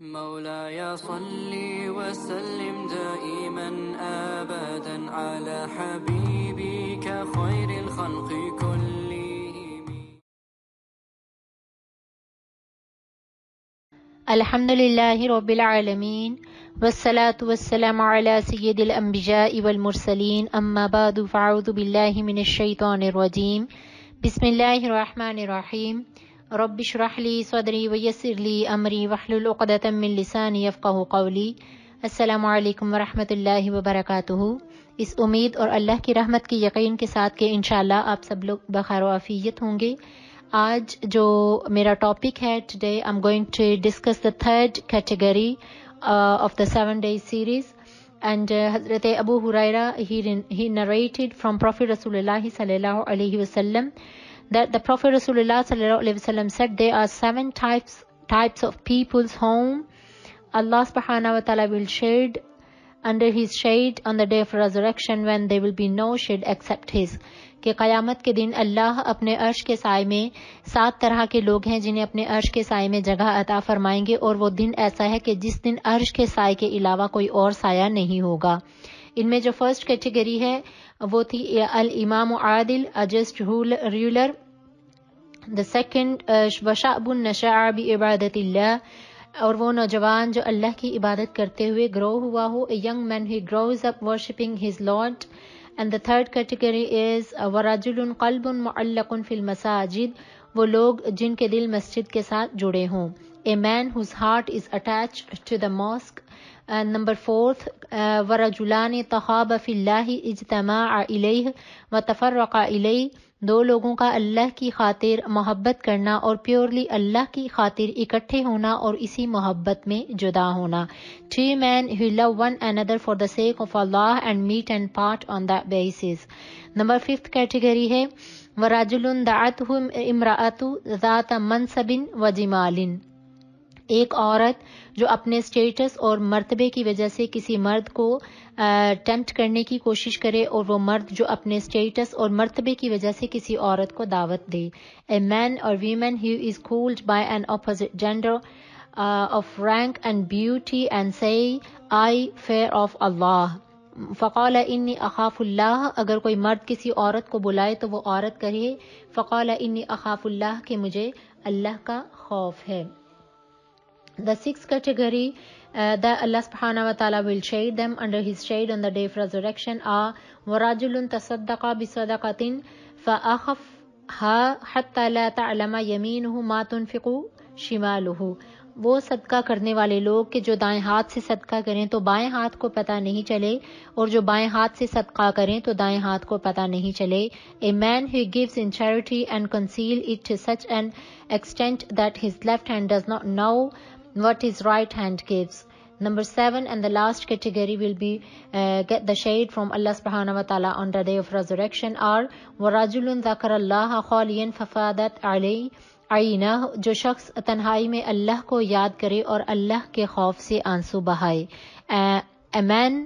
مولاي صلي وسلم دائما ابدا على حبيبك خير الخلق كلهم الحمد لله رب العالمين والصلاة والسلام على سيد الأنبياء والمرسلين أما بعد فأعوذ بالله من الشيطان الرجيم بسم الله الرحمن الرحيم رب اشرح لي صدري ويسر لي امري واحلل عقدة من لساني يفقهوا قولي السلام عليكم रहमतुल्लाहि الله وبركاته इस उम्मीद और अल्लाह की रहमत के यकीन के साथ के इंशाल्लाह आप सब लोग बखार आफियत होंगे आज जो मेरा टॉपिक है today I am going to discuss the third category of the seven day series and हजरत Abu Hurairah he narrated from prophet रसूलुल्लाह सल्लल्लाहु अलैहि वसल्लम that the Prophet Rasulullah said there are seven types types of people's home. Allah subhanahu wa ta'ala will shade under his shade on the day of resurrection when there will be no shade except his. कि क़यामत के दिन अल्लाह अपने अर्श के साय में सात तरह के लोग हैं जिन्हें अपने अर्श के साय में जगह अता फरमाएंगे और वो दिन ऐसा है कि जिस दिन अर्श के साय के अलावा कोई और साया नहीं होगा इनमें जो फर्स्ट कैटेगरी है वो थी अल इमाम आदिल अजस्ट रूलर The second, वशाबुन नशा इबादत और वो नौजवान जो अल्लाह की इबादत करते हुए ग्रो हुआ हो a young man he grow is up worshipping his lord and the third category is वराजुल कल्बन मल्लकुन मसाजिद वो लोग जिनके दिल मस्जिद के साथ जुड़े हों a man whose heart is attach to the mosque number fourth वराजुलान तहाब फिल्ला इजतमा इलह व तफरक़ा इलह दो लोगों का अल्लाह की खातिर मोहब्बत करना और प्योरली अल्लाह की खातिर इकट्ठे होना और इसी मोहब्बत में जुदा होना three man who love one another for the sake of Allah and meet and part on the basis number fifth category है वराजुल दात इमरातु ज़ात मनसबिन व जिमालिन एक औरत जो अपने स्टेटस और मर्तबे की वजह से किसी मर्द को अटैम्प्ट करने की कोशिश करे और वो मर्द जो अपने स्टेटस और मरतबे की वजह से किसी औरत को दावत दे ए मैन और women he is called by an opposite gender of rank and beauty and सही आई फेयर ऑफ अल्लाह फ़कौल इन्नी अखाफुल्लाह अगर कोई मर्द किसी औरत को बुलाए तो वो औरत कहे फ़कौल इन्नी अखाफुल्लाह के मुझे अल्लाह का खौफ है the six category uh, that Allah subhanahu wa ta'ala will shade them under his shade on the day of resurrection are وَرَجُلٌ تَصَدَّقَ بِصَدَقَةٍ فَأَخَفْهَا حَتَّى لَا تَعْلَمَ يَمِينُهُ مَا تُنْفِقُ شِمَالُهُ वो सदका करने वाले लोग के जो दाएं हाथ से सदका करें तो बाएं हाथ को पता नहीं चले और जो बाएं हाथ से सदका करें तो दाएं हाथ को पता नहीं चले a man he gives in charity and conceal it to such an extent that his left hand does not know what his right hand gives. Number 7 and the last category will be uh, get the shade from Allah subhanahu wa ta'ala on the day of resurrection or are وَرَجُلٌ ذَكَرَ اللَّهَ خَالِيًا aina jo shakhs tanhai mein allah ko yaad kare aur allah ke khauf se aansu bahaye uh, बहाए ए man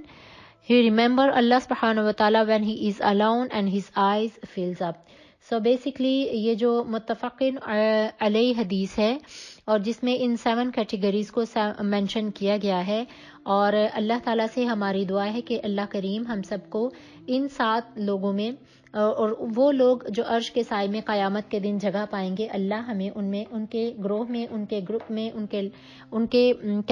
ही remember Allah सुबहान वाली when he is alone and his eyes fills up so basically ये जो मुतफ़िन अलई hadith hai और जिसमें इन सेवन कैटेगरीज़ को मेंशन किया गया है और अल्लाह ताला से हमारी दुआ है कि अल्लाह करीम हम सबको इन सात लोगों में और वो लोग जो अर्श के साय में क़यामत के दिन जगह पाएंगे अल्लाह हमें उनमें उनके ग्रोह में उनके ग्रुप में उनके उनके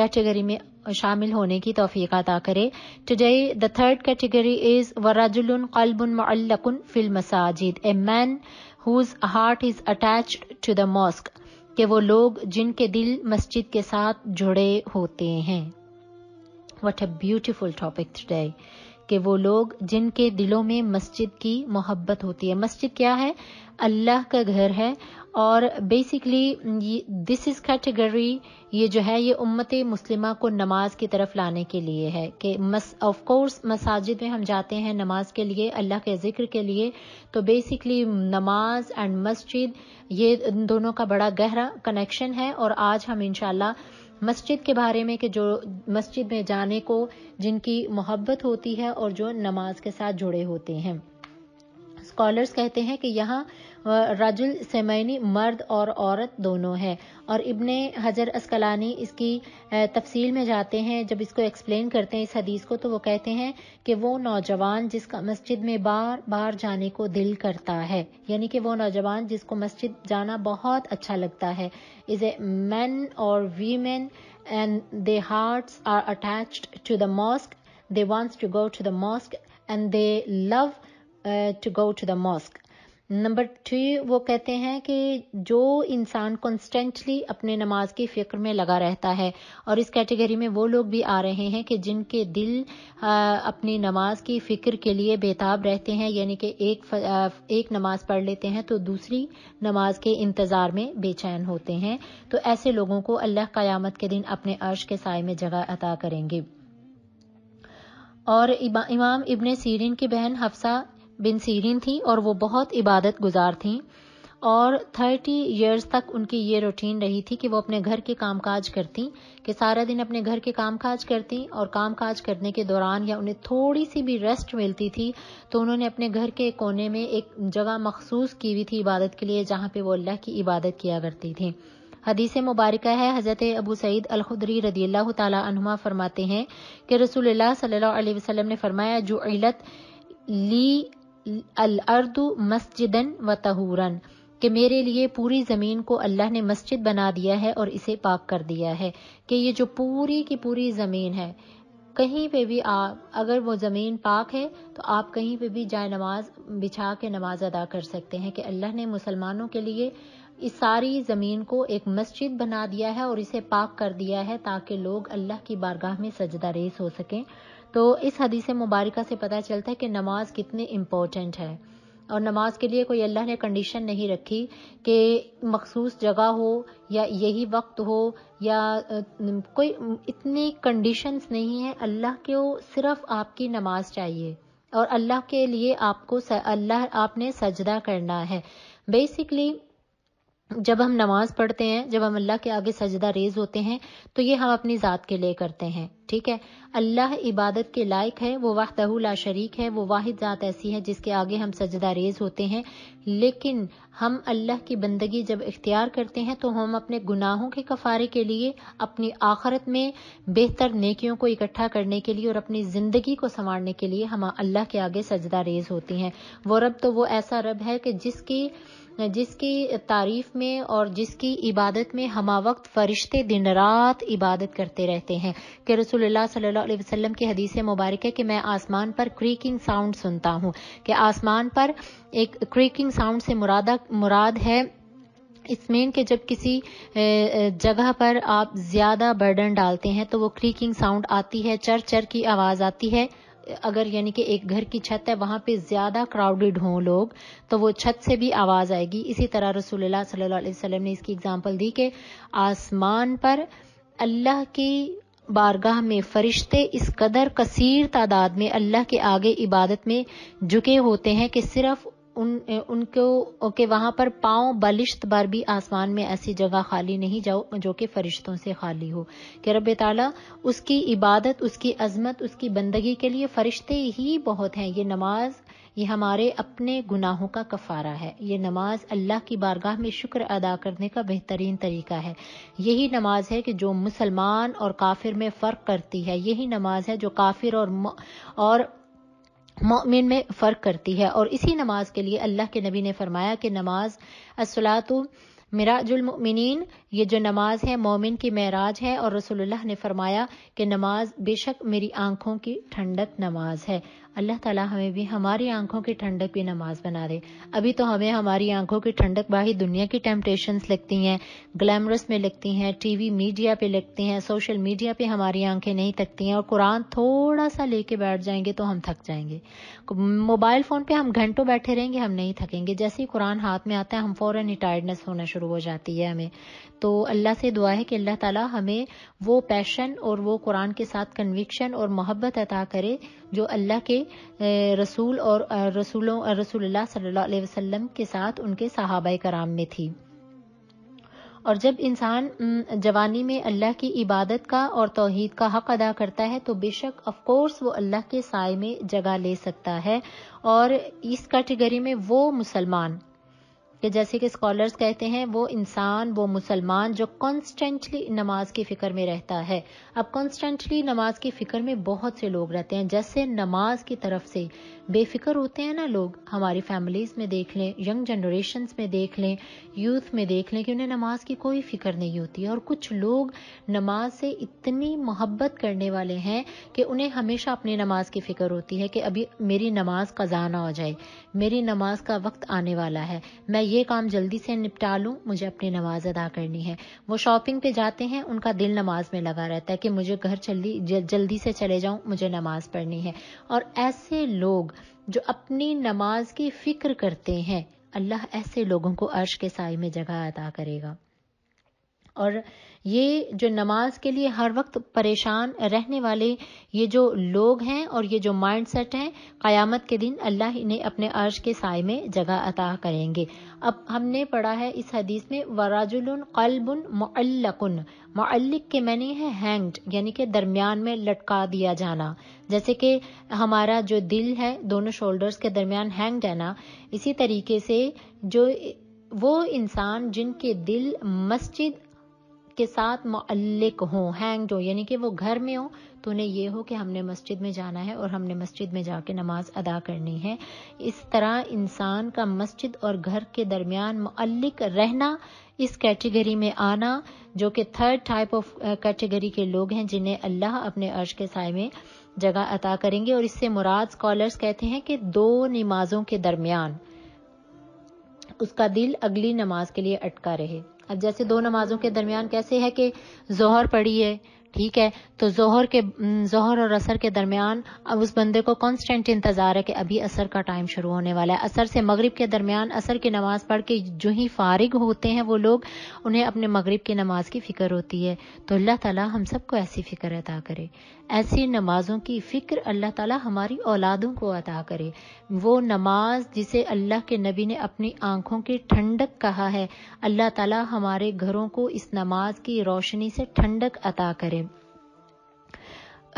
कैटेगरी में शामिल होने की तोफीक अता करे today the third category is वराजुल कल्बन मल्लकुन फिल मसाजिद a man whose heart is attached to the mosque कि वो लोग जिनके दिल मस्जिद के साथ जुड़े होते हैं what a beautiful topic today कि वो लोग जिनके दिलों में मस्जिद की मोहब्बत होती है मस्जिद क्या है अल्लाह का घर है और बेसिकली दिस इज़ कैटेगरी ये जो है ये उम्मत मुस्लिमा को नमाज की तरफ लाने के लिए है कि मस ऑफ कोर्स मसाजिद में हम जाते हैं नमाज के लिए अल्लाह के जिक्र के लिए तो बेसिकली नमाज एंड मस्जिद ये दोनों का बड़ा गहरा कनेक्शन है और आज हम इनशाला मस्जिद के बारे में कि जो मस्जिद में जाने को जिनकी मोहब्बत होती है और जो नमाज के साथ जुड़े होते हैं स्कॉलर्स कहते हैं कि यहाँ रजुल सेमैनी मर्द और औरत दोनों है और इबन हजर असकलानी इसकी तफसील में जाते हैं जब इसको एक्सप्लेन करते हैं इस हदीस को तो वो कहते हैं कि वो नौजवान जिसका मस्जिद में बार बार जाने को दिल करता है यानी कि वो नौजवान जिसको मस्जिद जाना बहुत अच्छा लगता है इज ए मैन और women and they hearts are attached to the mosque they wants to go to the mosque and they love to go to the mosque number three वो कहते हैं कि जो इंसान कॉन्स्टेंटली अपने नमाज की फ़िक्र में लगा रहता है और इस कैटेगरी में वो लोग भी आ रहे हैं कि जिनके दिल अपनी नमाज की फ़िक्र के लिए बेताब रहते हैं यानी कि एक एक नमाज पढ़ लेते हैं तो दूसरी नमाज के इंतज़ार में बेचैन होते हैं तो ऐसे लोगों को अल्लाह क्यामत के दिन अपने अर्श के साय में जगह अता करेंगे और इमाम इबन सीरिन की बहन हफ्सा बिन सीरीन थी और वो बहुत इबादत गुजार थी और 30 इयर्स तक उनकी ये रूटीन रही थी कि वो अपने घर के कामकाज करती कि सारा दिन अपने घर के कामकाज करती और कामकाज करने के दौरान या उन्हें थोड़ी सी भी रेस्ट मिलती थी तो उन्होंने अपने घर के कोने में एक जगह मखसूस की हुई थी इबादत के लिए जहाँ पे वो अल्लाह की इबादत किया करती थी हदीस मुबारक है हज़रत अबू सईद खुदरी रदी अल्लाह फरमाते हैं कि रसूल सल्ला वसलम ने फरमाया जो इलत ली अल अर्दु मस्जिदन व तहूरन कि मेरे लिए पूरी ज़मीन को अल्लाह ने मस्जिद बना दिया है और इसे पाक कर दिया है कि ये जो पूरी की पूरी ज़मीन है कहीं पे भी आप अगर वो ज़मीन पाक है तो आप कहीं पे भी जाए नमाज बिछा के नमाज अदा कर सकते हैं कि अल्लाह ने मुसलमानों के लिए इस सारी ज़मीन को एक मस्जिद बना दिया है और इसे पाक कर दिया है ताकि लोग अल्लाह की बारगाह में सजदा रेस हो सकें तो इस हदीस मुबारका से पता चलता है कि नमाज कितनी इम्पोर्टेंट है और नमाज के लिए कोई अल्लाह ने कंडीशन नहीं रखी कि मखसूस जगह हो या यही वक्त हो या कोई इतनी कंडीशंस नहीं है अल्लाह को सिर्फ आपकी नमाज चाहिए और अल्लाह के लिए आपको अल्लाह आपने सजदा करना है बेसिकली जब हम नमाज पढ़ते हैं जब हम अल्लाह के आगे सजदा रेज होते हैं तो ये हम अपनी ज़ात के लिए करते हैं ठीक है अल्लाह इबादत के लायक है वो वाह ला शरीक है वो वाहिद ज़ात ऐसी है जिसके आगे हम सजदा रेज होते हैं लेकिन हम अल्लाह की बंदगी जब इख्तियार करते हैं तो हम अपने गुनाहों के कफ़ारे के लिए अपनी आखरत में बेहतर नेकियों को इकट्ठा करने के लिए और अपनी ज़िंदगी को संवारने के लिए हम अल्लाह के आगे सजदा रेज होती हैं वो रब तो वो ऐसा रब है कि जिसकी जिसकी तारीफ में और जिसकी इबादत में हमा वक्त फरिश्ते दिन रात इबादत करते रहते हैं कि रसूलुल्लाह सल्लल्लाहु अलैहि वसल्लम की हदीस मुबारक है कि मैं आसमान पर क्रीकिंग साउंड सुनता हूँ कि आसमान पर एक क्रीकिंग साउंड से मुरादा मुराद है इसमें के जब किसी जगह पर आप ज़्यादा बर्डन डालते हैं तो वो क्रीकिंग साउंड आती है चर चर की आवाज़ आती है अगर यानी कि एक घर की छत है वहाँ पे ज़्यादा क्राउडेड हों लोग तो वो छत से भी आवाज़ आएगी इसी तरह रसूलुल्लाह सल्लल्लाहु अलैहि वसल्लम ने इसकी एग्जांपल दी कि आसमान पर अल्लाह की बारगाह में फरिश्ते इस कदर कसीर तादाद में अल्लाह के आगे इबादत में झुके होते हैं कि सिर्फ उन उनको के वहां पर पाओ बलिश्त बार भी आसमान में ऐसी जगह खाली नहीं जाओ जो कि फरिश्तों से खाली हो कि रब ताला उसकी इबादत उसकी अजमत उसकी बंदगी के लिए फरिश्ते ही बहुत हैं ये नमाज ये हमारे अपने गुनाहों का कफारा है ये नमाज अल्लाह की बारगाह में शुक्र अदा करने का बेहतरीन तरीका है यही नमाज है कि जो मुसलमान और काफिर में फ़र्क करती है यही नमाज है जो काफिर और और मोमिन में फ़र्क करती है और इसी नमाज के लिए अल्लाह के नबी ने फरमाया कि नमाज असलातु मिराजुलमिन ये जो नमाज है मोमिन की महराज है और रसोल्ला ने फरमाया कि नमाज बेशक मेरी आंखों की ठंडक नमाज है अल्लाह ताला हमें भी हमारी आंखों की ठंडक भी नमाज बना दे अभी तो हमें हमारी आंखों की ठंडक बाही दुनिया की टेम्पटेशन लगती हैं ग्लैमरस में लगती हैं टीवी मीडिया पे लगती हैं सोशल मीडिया पे हमारी आंखें नहीं थकती हैं और कुरान थोड़ा सा लेके बैठ जाएंगे तो हम थक जाएंगे मोबाइल फ़ोन पे हम घंटों बैठे रहेंगे हम नहीं थकेंगे जैसे ही कुरान हाथ में आता है हम फ़ौरन ही टायर्डनेस होना शुरू हो जाती है हमें तो अल्लाह से दुआ है कि अल्लाह ताला हमें वो पैशन और वो कुरान के साथ कन्विक्शन और मोहब्बत अता करे जो अल्लाह के रसूल और रसूलों रसूलुल्लाह सल्लल्लाहु अलैहि वसल्लम के साथ उनके सहाबा कराम में थी और जब इंसान जवानी में अल्लाह की इबादत का और तोहहीद का हक अदा करता है तो बेशक अफकोर्स वो अल्लाह के साय में जगह ले सकता है और इस कैटेगरी में वो मुसलमान कि जैसे कि स्कॉलर्स कहते हैं वो इंसान वो मुसलमान जो कॉन्स्टेंटली नमाज की फ़िक्र में रहता है अब कॉन्स्टेंटली नमाज की फ़िक्र में बहुत से लोग रहते हैं जैसे नमाज की तरफ से बेफिक्र होते हैं ना लोग हमारी फैमिलीज़ में देख लें यंग जनरेशन्स में देख लें यूथ में देख लें कि उन्हें नमाज की कोई फ़िक्र नहीं होती और कुछ लोग नमाज से इतनी मोहब्बत करने वाले हैं कि उन्हें हमेशा अपनी नमाज की फ़िक्र होती है कि अभी मेरी नमाज कज़ा ना हो जाए मेरी नमाज का वक्त आने वाला है मैं ये काम जल्दी से निपटा लूँ मुझे अपनी नमाज अदा करनी है वो शॉपिंग पे जाते हैं उनका दिल नमाज में लगा रहता है कि मुझे घर जल्दी जल्दी से चले जाऊँ मुझे नमाज पढ़नी है और ऐसे लोग जो अपनी नमाज की फिक्र करते हैं अल्लाह ऐसे लोगों को अर्श के साय में जगह अदा करेगा और ये जो नमाज के लिए हर वक्त परेशान रहने वाले ये जो लोग हैं और ये जो माइंड सेट है क़यामत के दिन अल्लाह इन्हें अपने अर्श के साय में जगह अता करेंगे अब हमने पढ़ा है इस हदीस में वराजुल कल्बन मल्लकुन मल्लिक के मैंने है हैंग्ड यानी कि दरमियान में लटका दिया जाना जैसे कि हमारा जो दिल है दोनों शोल्डर्स के दरमियान हैंग है ना इसी तरीके से जो वो इंसान जिनके दिल मस्जिद के साथ मल्लिक हों हैंग जो यानी कि वो घर में हो तो उन्हें ये हो कि हमने मस्जिद में जाना है और हमने मस्जिद में जाके नमाज अदा करनी है इस तरह इंसान का मस्जिद और घर के दरमियान मल्लिक रहना इस कैटेगरी में आना जो कि थर्ड टाइप ऑफ कैटेगरी के लोग हैं जिन्हें अल्लाह अपने अर्श के साय में जगह अता करेंगे और इससे मुराद स्कॉलर्स कहते हैं कि दो नमाजों के दरमियान उसका दिल अगली नमाज के लिए अटका रहे अब जैसे दो नमाज़ों के दरमियान कैसे है कि जहर पड़ी है ठीक है तो जोहर के जोहर और असर के दरमियान अब उस बंदे को कॉन्स्टेंट इंतज़ार है कि अभी असर का टाइम शुरू होने वाला है असर से मगरिब के दरमियान असर की नमाज़ पढ़ के जो ही फारिग होते हैं वो लोग उन्हें अपने मगरिब की नमाज की फ़िक्र होती है तो अल्लाह ताला हम सबको ऐसी फ़िक्र अदा करे ऐसी नमाज़ों की फ़िक्र अल्लाह ताला हमारी औलादों को अदा करे वो नमाज जिसे अल्लाह के नबी ने अपनी आंखों की ठंडक कहा है अल्लाह ताला हमारे घरों को इस नमाज की रोशनी से ठंडक अता करे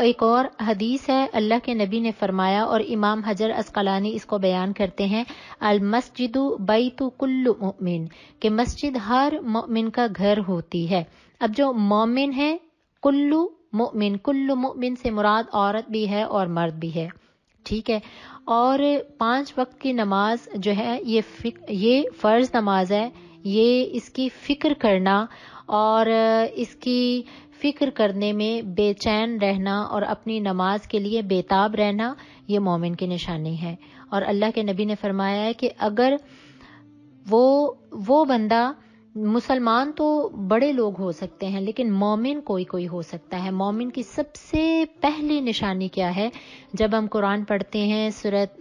एक और हदीस है अल्लाह के नबी ने फरमाया और इमाम हजर असकलानी इसको बयान करते हैं अल मस्जिद बैतु कुल्लु मोमिन के मस्जिद हर मोमिन का घर होती है अब जो मोमिन है कुल्लु मोमिन कुल्लु मोमिन से मुराद औरत भी है और मर्द भी है ठीक है और पांच वक्त की नमाज जो है ये ये फ़र्ज़ नमाज है ये इसकी फ़िक्र करना और इसकी फिक्र करने में बेचैन रहना और अपनी नमाज के लिए बेताब रहना ये मोमिन की निशानी है और अल्लाह के नबी ने फरमाया है कि अगर वो वो बंदा मुसलमान तो बड़े लोग हो सकते हैं लेकिन मोमिन कोई कोई हो सकता है मोमिन की सबसे पहली निशानी क्या है जब हम कुरान पढ़ते हैं सूरत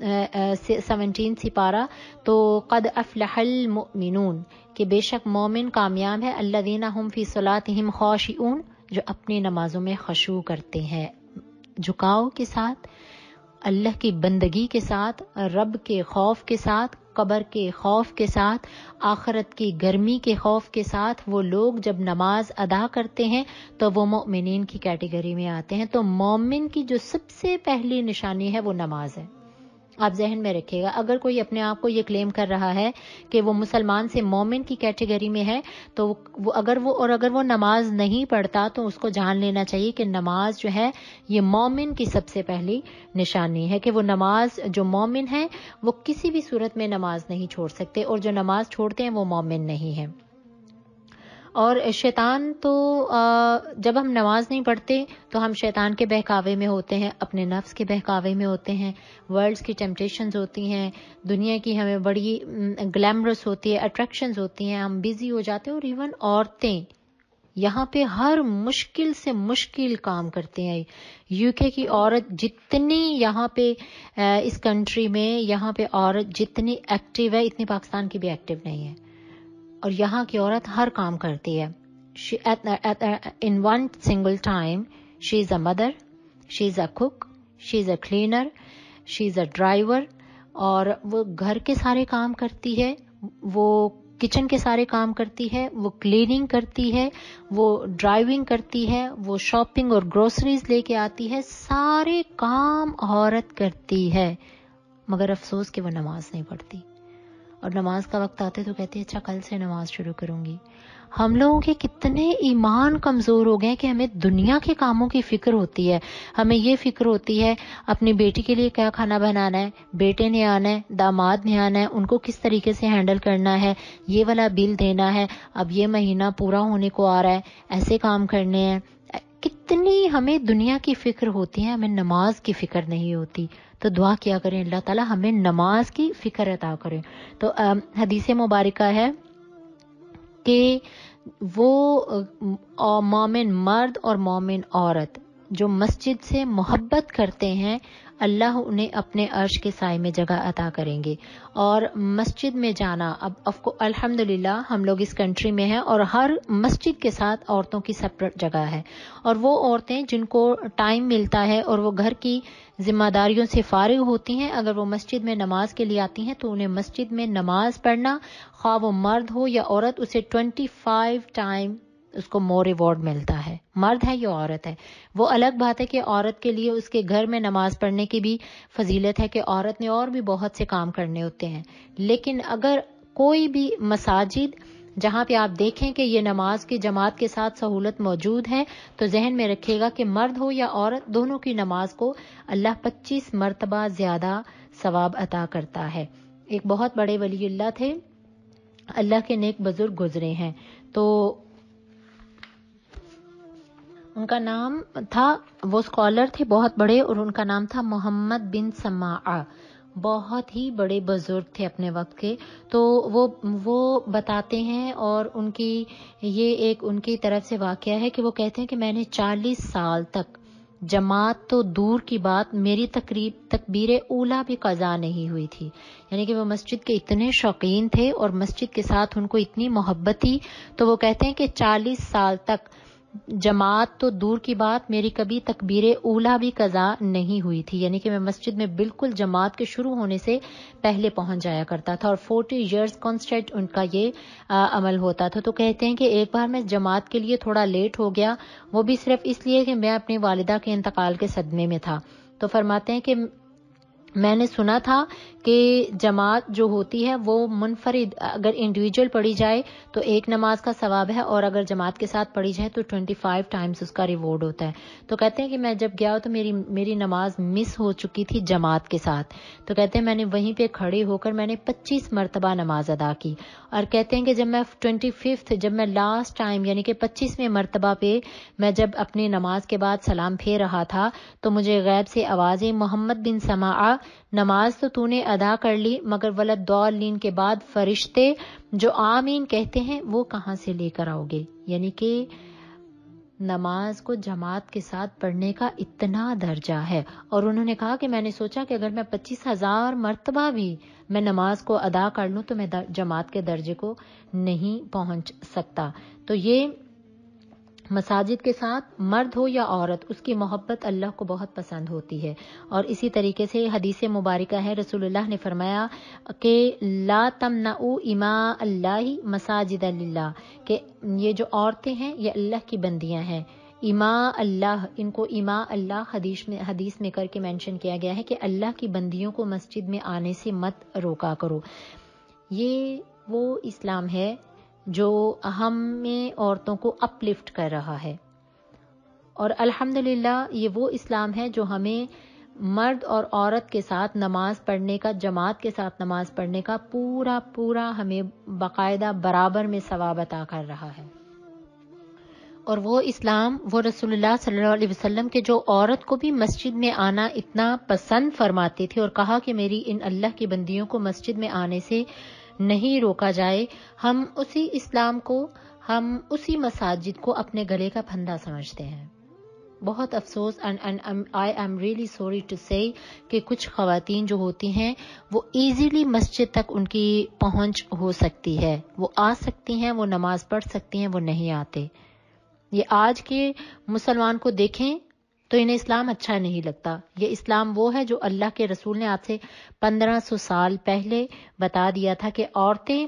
सेवनटीन सिपारा तो कद अफलहल मिनून कि बेशक मोमिन कामयाब है अल्लादीना हम फ़ी सलात हम खौशी जो अपनी नमाजों में खशू करते हैं झुकाव के साथ अल्लाह की बंदगी के साथ रब के खौफ के साथ कबर के खौफ के साथ आखरत की गर्मी के खौफ के साथ वो लोग जब नमाज अदा करते हैं तो वो मोमिन की कैटेगरी में आते हैं तो मोमिन की जो सबसे पहली निशानी है वो नमाज है आप जहन में रखिएगा अगर कोई अपने आप को ये क्लेम कर रहा है कि वो मुसलमान से मोमिन की कैटेगरी में है तो वो अगर वो और अगर वो नमाज नहीं पढ़ता तो उसको जान लेना चाहिए कि नमाज जो है ये मोमिन की सबसे पहली निशानी है कि वो नमाज जो मोमिन है वो किसी भी सूरत में नमाज नहीं छोड़ सकते और जो नमाज छोड़ते हैं वो मोमिन नहीं है और शैतान तो जब हम नमाज नहीं पढ़ते तो हम शैतान के बहकावे में होते हैं अपने नफ्स के बहकावे में होते हैं वर्ल्ड्स की टेम्पटेशंस होती हैं दुनिया की हमें बड़ी ग्लैमरस होती है अट्रैक्शंस होती हैं हम बिज़ी हो जाते हैं और इवन औरतें यहाँ पे हर मुश्किल से मुश्किल काम करते हैं यूके की औरत जितनी यहाँ पे इस कंट्री में यहाँ पे औरत जितनी एक्टिव है इतनी पाकिस्तान की भी एक्टिव नहीं है और यहाँ की औरत हर काम करती है in one single time she is a mother she is a cook she is a cleaner she is a driver और वो घर के सारे काम करती है वो किचन के सारे काम करती है वो क्लीनिंग करती है वो ड्राइविंग करती है वो शॉपिंग और ग्रोसरीज लेके आती है सारे काम औरत करती है मगर अफसोस कि वो नमाज नहीं पढ़ती और नमाज का वक्त आते तो कहती अच्छा कल से नमाज शुरू करूंगी हम लोगों के कितने ईमान कमज़ोर हो गए कि हमें दुनिया के कामों की फिक्र होती है हमें ये फिक्र होती है अपनी बेटी के लिए क्या खाना बनाना है बेटे ने आना है दामाद ने आना है उनको किस तरीके से हैंडल करना है ये वाला बिल देना है अब ये महीना पूरा होने को आ रहा है ऐसे काम करने हैं जितनी हमें दुनिया की फिक्र होती है हमें नमाज की फिक्र नहीं होती तो दुआ किया करें अल्लाह ताला हमें नमाज की फिक्र अता करें तो हदीसे मुबारक है कि वो मोमिन मर्द और मोमिन औरत जो मस्जिद से मोहब्बत करते हैं अल्लाह उन्हें अपने अर्श के साय में जगह अता करेंगे और मस्जिद में जाना अब अफको अल्हम्दुलिल्लाह हम लोग इस कंट्री में हैं और हर मस्जिद के साथ औरतों की सेपरेट जगह है और वो औरतें जिनको टाइम मिलता है और वो घर की जिम्मेदारियों से फारिग होती हैं अगर वो मस्जिद में नमाज के लिए आती हैं तो उन्हें मस्जिद में नमाज पढ़ना खा वो मर्द हो या औरत उसे ट्वेंटी फाइव टाइम उसको मोर रिवॉर्ड मिलता है मर्द है या औरत है वो अलग बात है कि औरत के लिए उसके घर में नमाज पढ़ने की भी फजीलत है कि औरत ने और भी बहुत से काम करने होते हैं लेकिन अगर कोई भी मसाजिद जहाँ पे आप देखें कि ये नमाज की जमात के साथ सहूलत मौजूद है तो जहन में रखेगा कि मर्द हो या औरत दोनों की नमाज को अल्लाह 25 मरतबा ज़्यादा सवाब अता करता है एक बहुत बड़े वली थे अल्लाह के नेक बुजुर्ग गुजरे हैं तो उनका नाम था वो स्कॉलर थे बहुत बड़े और उनका नाम था मोहम्मद बिन समा बहुत ही बड़े बुजुर्ग थे अपने वक्त के तो वो वो बताते हैं और उनकी ये एक उनकी तरफ से वाक्य है कि वो कहते हैं कि मैंने 40 साल तक जमात तो दूर की बात मेरी तकरीब तकबीर ओला भी कज़ा नहीं हुई थी यानी कि वो मस्जिद के इतने शौकीन थे और मस्जिद के साथ उनको इतनी मोहब्बत थी तो वो कहते हैं कि 40 साल तक जमात तो दूर की बात मेरी कभी तकबीर ऊला भी कज़ा नहीं हुई थी यानी कि मैं मस्जिद में बिल्कुल जमात के शुरू होने से पहले पहुंच जाया करता था और फोर्टी ईयर्स कॉन्स्टेंट उनका ये आ, अमल होता था तो कहते हैं कि एक बार मैं जमात के लिए थोड़ा लेट हो गया वो भी सिर्फ इसलिए कि मैं अपनी वालदा के इंतकाल के सदमे में था तो फरमाते हैं कि मैंने सुना था कि जमात जो होती है वो मुनफरद अगर इंडिविजुअल पढ़ी जाए तो एक नमाज का सवाब है और अगर जमात के साथ पढ़ी जाए तो 25 टाइम्स उसका रिवॉर्ड होता है तो कहते हैं कि मैं जब गया तो मेरी मेरी नमाज मिस हो चुकी थी जमात के साथ तो कहते हैं मैंने वहीं पे खड़े होकर मैंने 25 मरतबा नमाज अदा की और कहते हैं कि जब मैं ट्वेंटी जब मैं लास्ट टाइम यानी कि पच्चीसवें मरतबा पे मैं जब अपनी नमाज के बाद सलाम फेर रहा था तो मुझे गैब से आवाजें मोहम्मद बिन समा नमाज तो तूने अदा कर ली मगर वलत दौलीन के बाद फरिश्ते जो आमीन कहते हैं वो कहाँ से लेकर आओगे यानी कि नमाज को जमात के साथ पढ़ने का इतना दर्जा है और उन्होंने कहा कि मैंने सोचा कि अगर मैं पच्चीस हजार मरतबा भी मैं नमाज को अदा कर लूं तो मैं जमात के दर्जे को नहीं पहुंच सकता तो ये मसाजिद के साथ मर्द हो या औरत उसकी मोहब्बत अल्लाह को बहुत पसंद होती है और इसी तरीके से हदीस मुबारक है रसूलुल्लाह ने फरमाया कि ला तमना इमा अल्लाह मसाजिद अल्लाह के ये जो औरतें हैं ये अल्लाह की बंदियां हैं इमा अल्लाह इनको इमा अल्लाह हदीस में हदीस में करके मेंशन किया गया है कि अल्लाह की बंदियों को मस्जिद में आने से मत रोका करो ये वो इस्लाम है जो हम में औरतों को अपलिफ्ट कर रहा है और अल्हम्दुलिल्लाह ये वो इस्लाम है जो हमें मर्द और औरत के साथ नमाज पढ़ने का जमात के साथ नमाज पढ़ने का पूरा पूरा हमें बाकायदा बराबर में सवाब अता कर रहा है और वो इस्लाम वो रसूलुल्लाह सल्लल्लाहु अलैहि वसल्लम के जो औरत को भी मस्जिद में आना इतना पसंद फरमाते थे और कहा कि मेरी इन अल्लाह की बंदियों को मस्जिद में आने से नहीं रोका जाए हम उसी इस्लाम को हम उसी मसाजिद को अपने गले का फंदा समझते हैं बहुत अफसोस and and I am really sorry to say कि कुछ खातन जो होती हैं वो ईजीली मस्जिद तक उनकी पहुंच हो सकती है वो आ सकती हैं वो नमाज पढ़ सकती हैं वो नहीं आते ये आज के मुसलमान को देखें तो इन्हें इस्लाम अच्छा नहीं लगता ये इस्लाम वो है जो अल्लाह के रसूल ने आपसे पंद्रह सौ साल पहले बता दिया था कि औरतें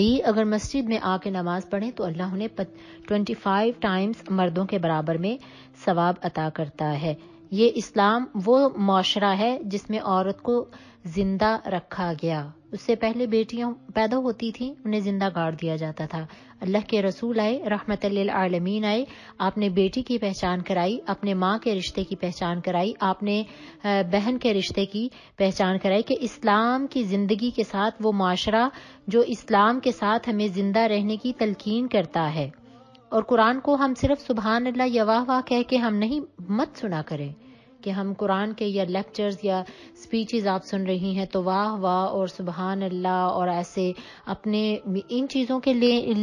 भी अगर मस्जिद में आके नमाज पढ़ें तो अल्लाह उन्हें ट्वेंटी फाइव टाइम्स मर्दों के बराबर में सवाब अता करता है ये इस्लाम वो माशरा है जिसमें औरत को जिंदा रखा गया उससे पहले बेटियां पैदा होती थीं उन्हें जिंदा गाड़ दिया जाता था अल्लाह के रसूल आए रहमत आलमीन आए आपने बेटी की पहचान कराई अपने माँ के रिश्ते की पहचान कराई आपने बहन के रिश्ते की पहचान कराई कि इस्लाम की जिंदगी के साथ वो माशरा जो इस्लाम के साथ हमें जिंदा रहने की तलकीन करता है और कुरान को हम सिर्फ सुबहान अल्लाह यवाह वाह वाह कह के हम नहीं मत सुना करें कि हम कुरान के या लेक्चर्स या स्पीचेस आप सुन रही हैं तो वाह वाह और सुबहान अल्लाह और ऐसे अपने इन चीज़ों के लिए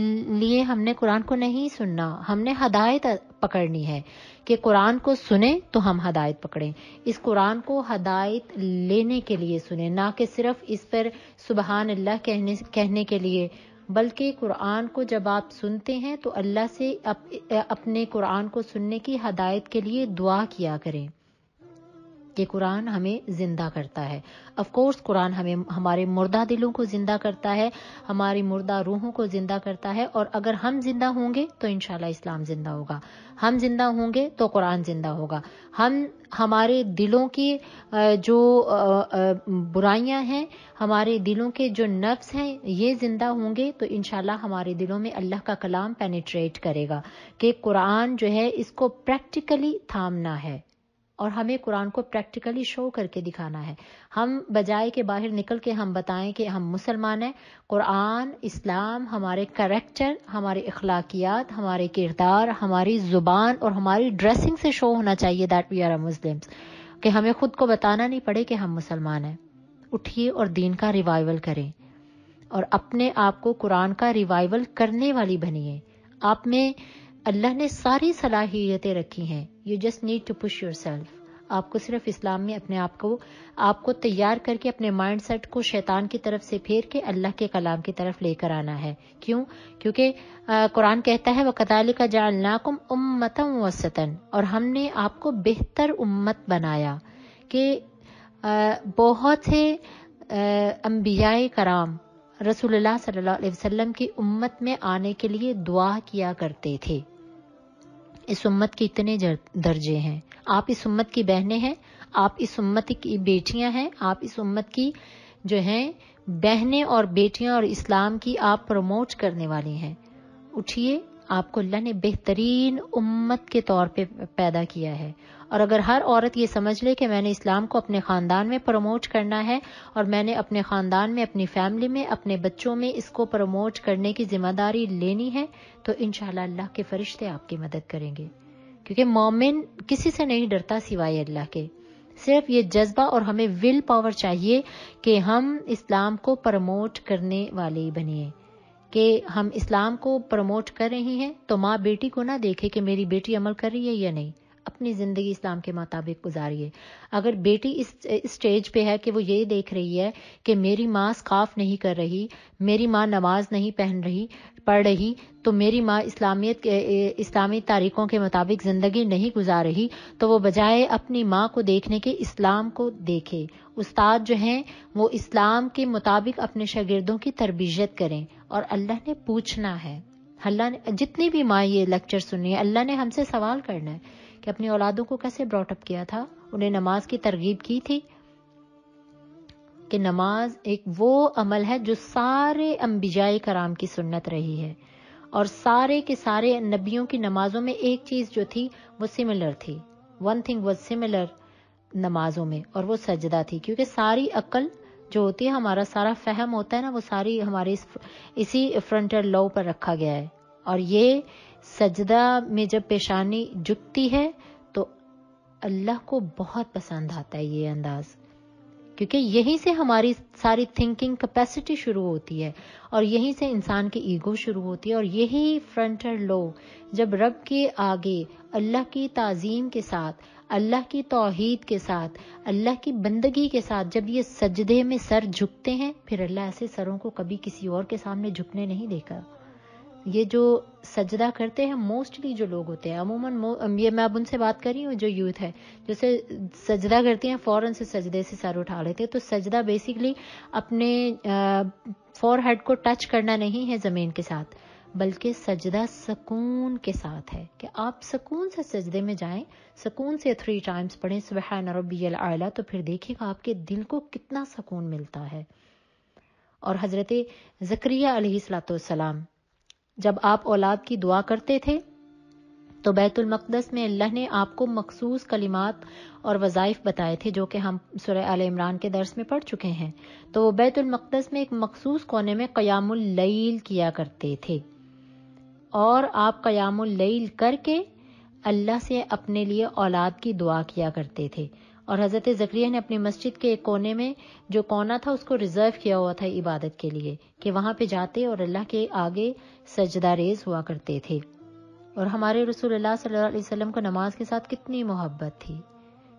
लिए हमने कुरान को नहीं सुनना हमने हदायत पकड़नी है कि कुरान को सुने तो हम हदायत पकड़ें इस कुरान को हदायत लेने के लिए सुने ना कि सिर्फ इस पर सुबहान अल्लाह कहने कहने के लिए बल्कि कुरान को जब आप सुनते हैं तो अल्लाह से अप, अपने कुरान को सुनने की हदायत के लिए दुआ किया करें कि कुरान हमें ज़िंदा करता है ऑफ कोर्स कुरान हमें हमारे मुर्दा दिलों को ज़िंदा करता है हमारी मुर्दा रूहों को ज़िंदा करता है और अगर हम ज़िंदा होंगे तो इन इस्लाम ज़िंदा होगा हम ज़िंदा होंगे तो कुरान ज़िंदा होगा हम हमारे दिलों की जो बुराइयां हैं हमारे दिलों के जो नफ्स हैं ये ज़िंदा होंगे तो इन हमारे दिलों में अल्लाह का कलाम पेनिट्रेट करेगा कि कुरान जो है इसको प्रैक्टिकली थामना है और हमें कुरान को प्रैक्टिकली शो करके दिखाना है हम बजाय के बाहर निकल के हम बताएं कि हम मुसलमान हैं कुरान इस्लाम हमारे करेक्टर हमारे अखलाकियात हमारे किरदार हमारी ज़ुबान और हमारी ड्रेसिंग से शो होना चाहिए that we are a Muslims कि हमें खुद को बताना नहीं पड़े कि हम मुसलमान हैं उठिए और दीन का रिवाइवल करें और अपने आप को कुरान का रिवाइवल करने वाली बनिए आप में अल्लाह ने सारी सलाहियतें रखी हैं you just need to push yourself आपको सिर्फ इस्लाम में अपने आप को आपको तैयार करके अपने माइंड सेट को शैतान की तरफ से फेर के अल्लाह के कलाम की तरफ लेकर आना है क्यों क्योंकि कुरान कहता है वह कदाल का जालनाकुम उम्मतम वसतन और हमने आपको बेहतर उम्मत बनाया कि बहुत से अम्बियाए कराम रसूलुल्लाह सल्लल्लाहु अलैहि वसल्लम की उम्मत में आने के लिए दुआ किया करते थे इस उम्मत के इतने दर्जे हैं आप इस उम्मत की बहनें हैं आप इस उम्मत की बेटियां हैं आप इस उम्मत की जो हैं बहनें और बेटियां और इस्लाम की आप प्रमोट करने वाली हैं उठिए आपको अल्लाह ने बेहतरीन उम्मत के तौर पे पैदा किया है और अगर हर औरत ये समझ ले कि मैंने इस्लाम को अपने ख़ानदान में प्रमोट करना है और मैंने अपने ख़ानदान में अपनी फैमिली में अपने बच्चों में इसको प्रमोट करने की जिम्मेदारी लेनी है तो इन अल्लाह के फरिश्ते आपकी मदद करेंगे क्योंकि मोमिन किसी से नहीं डरता सिवाय अल्लाह के सिर्फ ये जज्बा और हमें विल पावर चाहिए कि हम इस्लाम को प्रमोट करने वाले ही बनिए कि हम इस्लाम को प्रमोट कर रहे हैं तो माँ बेटी को ना देखे कि मेरी बेटी अमल कर रही है या नहीं अपनी ज़िंदगी इस्लाम के मुताबिक गुजारिए अगर बेटी इस स्टेज पे है कि वो ये देख रही है कि मेरी माँ स्काफ नहीं कर रही मेरी माँ नमाज नहीं पहन रही पढ़ रही तो मेरी माँ इस्लामियत के इस्लामी तारीखों के मुताबिक ज़िंदगी नहीं गुजार रही तो वो बजाय अपनी माँ को देखने के इस्लाम को देखे उस्ताद जो हैं वो इस्लाम के मुताबिक अपने शागिर्दों की तरबियत करें और अल्लाह ने पूछना है अल्लाह ने जितनी भी माँ ये लेक्चर सुनी है अल्लाह ने हमसे सवाल करना है कि अपनी औलादों को कैसे ब्रॉटअप किया था उन्हें नमाज की तरगीब की थी कि नमाज एक वो अमल है जो सारे अम्बिजाई कराम की सुन्नत रही है और सारे के सारे नबियों की नमाजों में एक चीज़ जो थी वो सिमिलर थी वन थिंग वॉज सिमिलर नमाजों में और वो सजदा थी क्योंकि सारी अकल जो होती है हमारा सारा फहम होता है ना वो सारी हमारे इस, इसी फ्रंटर लॉ पर रखा गया है और ये सजदा में जब पेशानी झुकती है तो अल्लाह को बहुत पसंद आता है ये अंदाज़ क्योंकि यहीं से हमारी सारी थिंकिंग कैपेसिटी शुरू होती है और यहीं से इंसान की ईगो शुरू होती है और यही फ्रंटर लो जब रब के आगे अल्लाह की ताजीम के साथ अल्लाह की तोहद के साथ अल्लाह की बंदगी के साथ जब ये सजदे में सर झुकते हैं फिर अल्लाह ऐसे सरों को कभी किसी और के सामने झुकने नहीं देगा ये जो सजदा करते हैं मोस्टली जो लोग होते हैं अमूमन ये मैं अब उनसे बात कर रही हूँ जो यूथ है जैसे सजदा करते हैं फ़ौरन से सजदे से सर उठा लेते हैं तो सजदा बेसिकली अपने फोर हेड को टच करना नहीं है ज़मीन के साथ बल्कि सजदा सकून के साथ है कि आप सकून से सजदे में जाएं सकून से थ्री टाइम्स पढ़ें सुबह नरबियल आयला तो फिर देखिएगा आपके दिल को कितना सकून मिलता है और हज़रत ज़क्रिया सलाम जब आप औलाद की दुआ करते थे तो बैतुल मकदस में अल्लाह ने आपको मखसूस कलिमात और वज़ाइफ बताए थे जो कि हम सुरह आल इमरान के दर्स में पढ़ चुके हैं तो बैतुल मकदस में एक मखसूस कोने में लईल किया करते थे और आप लईल करके अल्लाह से अपने लिए औलाद की दुआ किया करते थे और हज़रत ज़करिया ने अपनी मस्जिद के एक कोने में जो कोना था उसको रिजर्व किया हुआ था इबादत के लिए कि वहाँ पे जाते और अल्लाह के आगे सजदारेज हुआ करते थे और हमारे रसूल अल्लाह सल्लल्लाहु अलैहि वसल्लम को नमाज के साथ कितनी मोहब्बत थी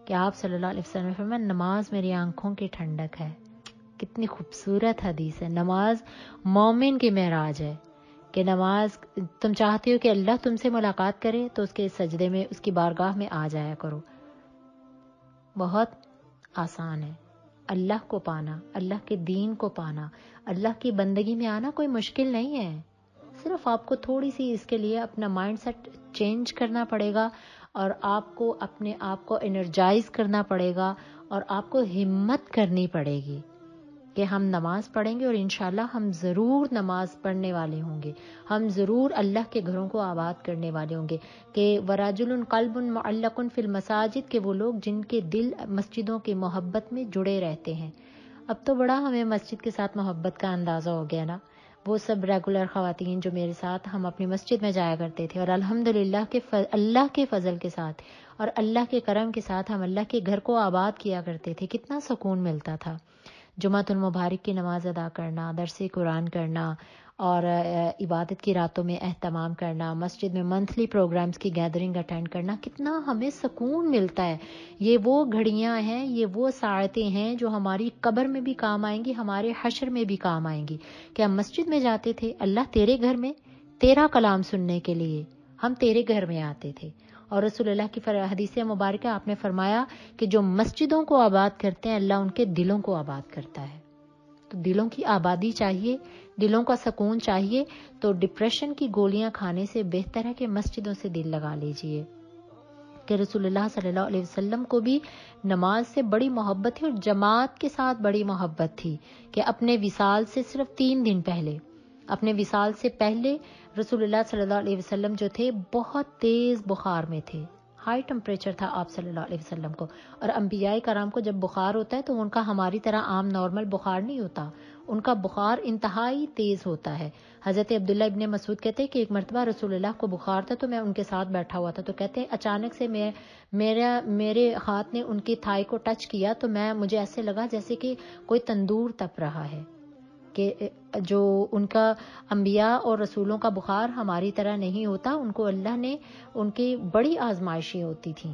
कि आप सल्लल्लाहु अलैहि वसल्लम ने फरमाया नमाज मेरी आंखों की ठंडक है कितनी खूबसूरत हदीस है नमाज मोमिन की महराज है कि नमाज तुम चाहते हो कि अल्लाह तुमसे मुलाकात करे तो उसके सजदे में उसकी बारगाह में आ जाया करो बहुत आसान है अल्लाह को पाना अल्लाह के दीन को पाना अल्लाह की बंदगी में आना कोई मुश्किल नहीं है सिर्फ आपको थोड़ी सी इसके लिए अपना माइंड सेट चेंज करना पड़ेगा और आपको अपने आप को एनर्जाइज करना पड़ेगा और आपको हिम्मत करनी पड़ेगी कि हम नमाज़ पढ़ेंगे और इन हम ज़रूर नमाज़ पढ़ने वाले होंगे हम ज़रूर अल्लाह के घरों को आबाद करने वाले होंगे कि वराजुल कल्बन फिल मसाजिद के वो लोग जिनके दिल मस्जिदों की मोहब्बत में जुड़े रहते हैं अब तो बड़ा हमें मस्जिद के साथ मोहब्बत का अंदाज़ा हो गया ना वो सब रेगुलर खातन जो मेरे साथ हम अपनी मस्जिद में जाया करते थे और अल्हम्दुलिल्लाह के अल्लाह के फ़ज़ल के साथ और अल्लाह के करम के साथ हम अल्लाह के घर को आबाद किया करते थे कितना सुकून मिलता था जुमातुल मुबारक की नमाज़ अदा करना दरस कुरान करना और इबादत की रातों में अहतमाम करना मस्जिद में मंथली प्रोग्राम्स की गैदरिंग अटेंड करना कितना हमें सुकून मिलता है ये वो घड़ियाँ हैं ये वो सातें हैं जो हमारी कब्र में भी काम आएंगी हमारे हशर में भी काम आएंगी क्या मस्जिद में जाते थे अल्लाह तेरे घर में तेरा कलाम सुनने के लिए हम तेरे घर में आते थे और अल्लाह की हदीस मुबारक आपने फरमाया कि जो मस्जिदों को आबाद करते हैं अल्लाह उनके दिलों को आबाद करता है तो दिलों की आबादी चाहिए दिलों का सुकून चाहिए तो डिप्रेशन की गोलियां खाने से बेहतर है कि मस्जिदों से दिल लगा लीजिए कि रसूलुल्लाह सल्लल्लाहु अलैहि वसल्लम को भी नमाज से बड़ी मोहब्बत थी और जमात के साथ बड़ी मोहब्बत थी कि अपने विसाल से सिर्फ तीन दिन पहले अपने विसाल से पहले रसूलुल्लाह सल्लल्लाहु अलैहि वसल्लम जो थे बहुत तेज़ बुखार में थे हाई टेम्परेचर था आप सल्लल्लाहु अलैहि वसल्लम को और अम्बिया कराम को जब बुखार होता है तो उनका हमारी तरह आम नॉर्मल बुखार नहीं होता उनका बुखार इंतहाई तेज़ होता है हज़रत अब्दुल्ला इबन मसूद कहते हैं कि एक मरतबा रसूलुल्लाह को बुखार था तो मैं उनके साथ बैठा हुआ था तो कहते हैं अचानक से मैं मेरा मेरे हाथ ने उनकी थाई को टच किया तो मैं मुझे ऐसे लगा जैसे कि कोई तंदूर तप रहा है कि जो उनका अम्बिया और रसूलों का बुखार हमारी तरह नहीं होता उनको अल्लाह ने उनकी बड़ी आजमाइशें होती थी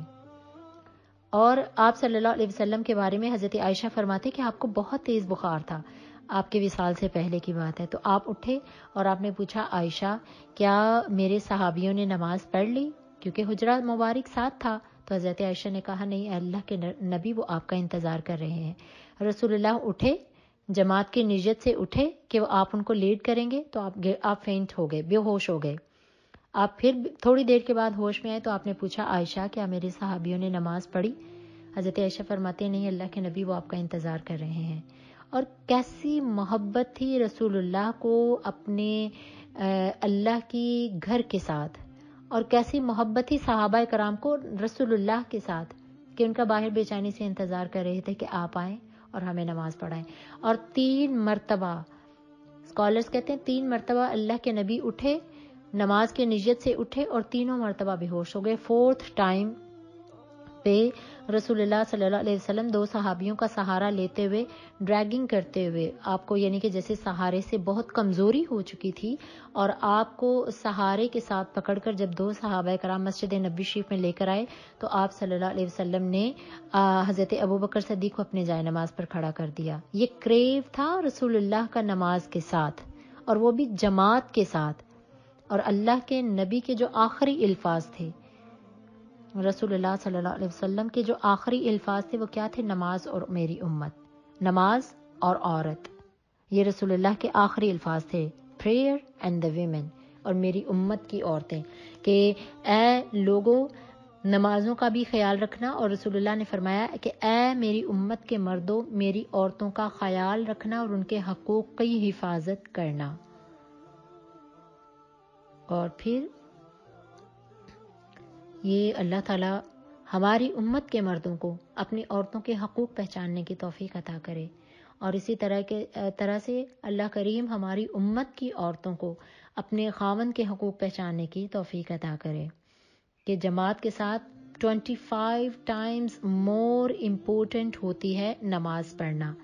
और आप सल्लल्लाहु अलैहि वसल्लम के बारे में हज़रत आयशा फरमाते कि आपको बहुत तेज़ बुखार था आपके विशाल से पहले की बात है तो आप उठे और आपने पूछा आयशा क्या मेरे सहाबियों ने नमाज पढ़ ली क्योंकि हजरा मुबारक साथ था तो हज़रत आयशा ने कहा नहीं अल्लाह के नबी वो आपका इंतज़ार कर रहे हैं रसूलुल्लाह उठे जमात की निजत से उठे कि आप उनको लीड करेंगे तो आप आप फेंट हो गए बेहोश हो गए आप फिर थोड़ी देर के बाद होश में आए तो आपने पूछा आयशा क्या मेरे सहाबियों ने नमाज पढ़ी हज़रत आयशा फरमाते नहीं अल्लाह के नबी वो आपका इंतज़ार कर रहे हैं और कैसी मोहब्बत थी रसूलुल्लाह को अपने अल्लाह की घर के साथ और कैसी मोहब्बत थी सहाबा कराम को रसूलुल्लाह के साथ कि उनका बाहर बेचैनी से इंतज़ार कर रहे थे कि आप आएँ और हमें नमाज पढ़ाएं और तीन मरतबा स्कॉलर्स कहते हैं तीन मरतबा अल्लाह के नबी उठे नमाज के निजत से उठे और तीनों मरतबा बेहोश हो गए फोर्थ टाइम पे रसूलुल्लाह सल्लल्लाहु अलैहि वसल्लम दो सहाबियों का सहारा लेते हुए ड्रैगिंग करते हुए आपको यानी कि जैसे सहारे से बहुत कमज़ोरी हो चुकी थी और आपको सहारे के साथ पकड़कर जब दो सहाबा कराम मस्जिद नबी शरीफ में लेकर आए तो आप सल्लल्लाहु अलैहि वसल्लम ने हज़रत अबू बकर सदीक को अपने जाय नमाज पर खड़ा कर दिया ये क्रेव था रसूल्लाह का नमाज के साथ और वो भी जमात के साथ और अल्लाह के नबी के जो आखिरी अल्फाज थे रसूल सल्लल्लाहु वसल्लम के जो आखिरी अल्फाज थे वो क्या थे नमाज और मेरी उम्मत नमाज और औरत ये रसूलुल्लाह के आखिरी अल्फाज थे प्रेयर एंड द वीमेन और मेरी उम्मत की औरतें कि ए लोगों नमाजों का भी ख्याल रखना और रसूलुल्लाह ने फरमाया कि ए मेरी उम्मत के मर्दों मेरी औरतों का ख्याल रखना और उनके हकूक़ की हिफाजत करना और फिर ये अल्लाह ताला हमारी उम्मत के मर्दों को अपनी औरतों के हकूक़ पहचानने की तोफ़ी अता करे और इसी तरह के तरह से अल्लाह करीम हमारी उम्मत की औरतों को अपने खावन के हकूक़ पहचानने की तोफ़ी अता करे कि जमात के साथ 25 टाइम्स मोर इम्पोर्टेंट होती है नमाज पढ़ना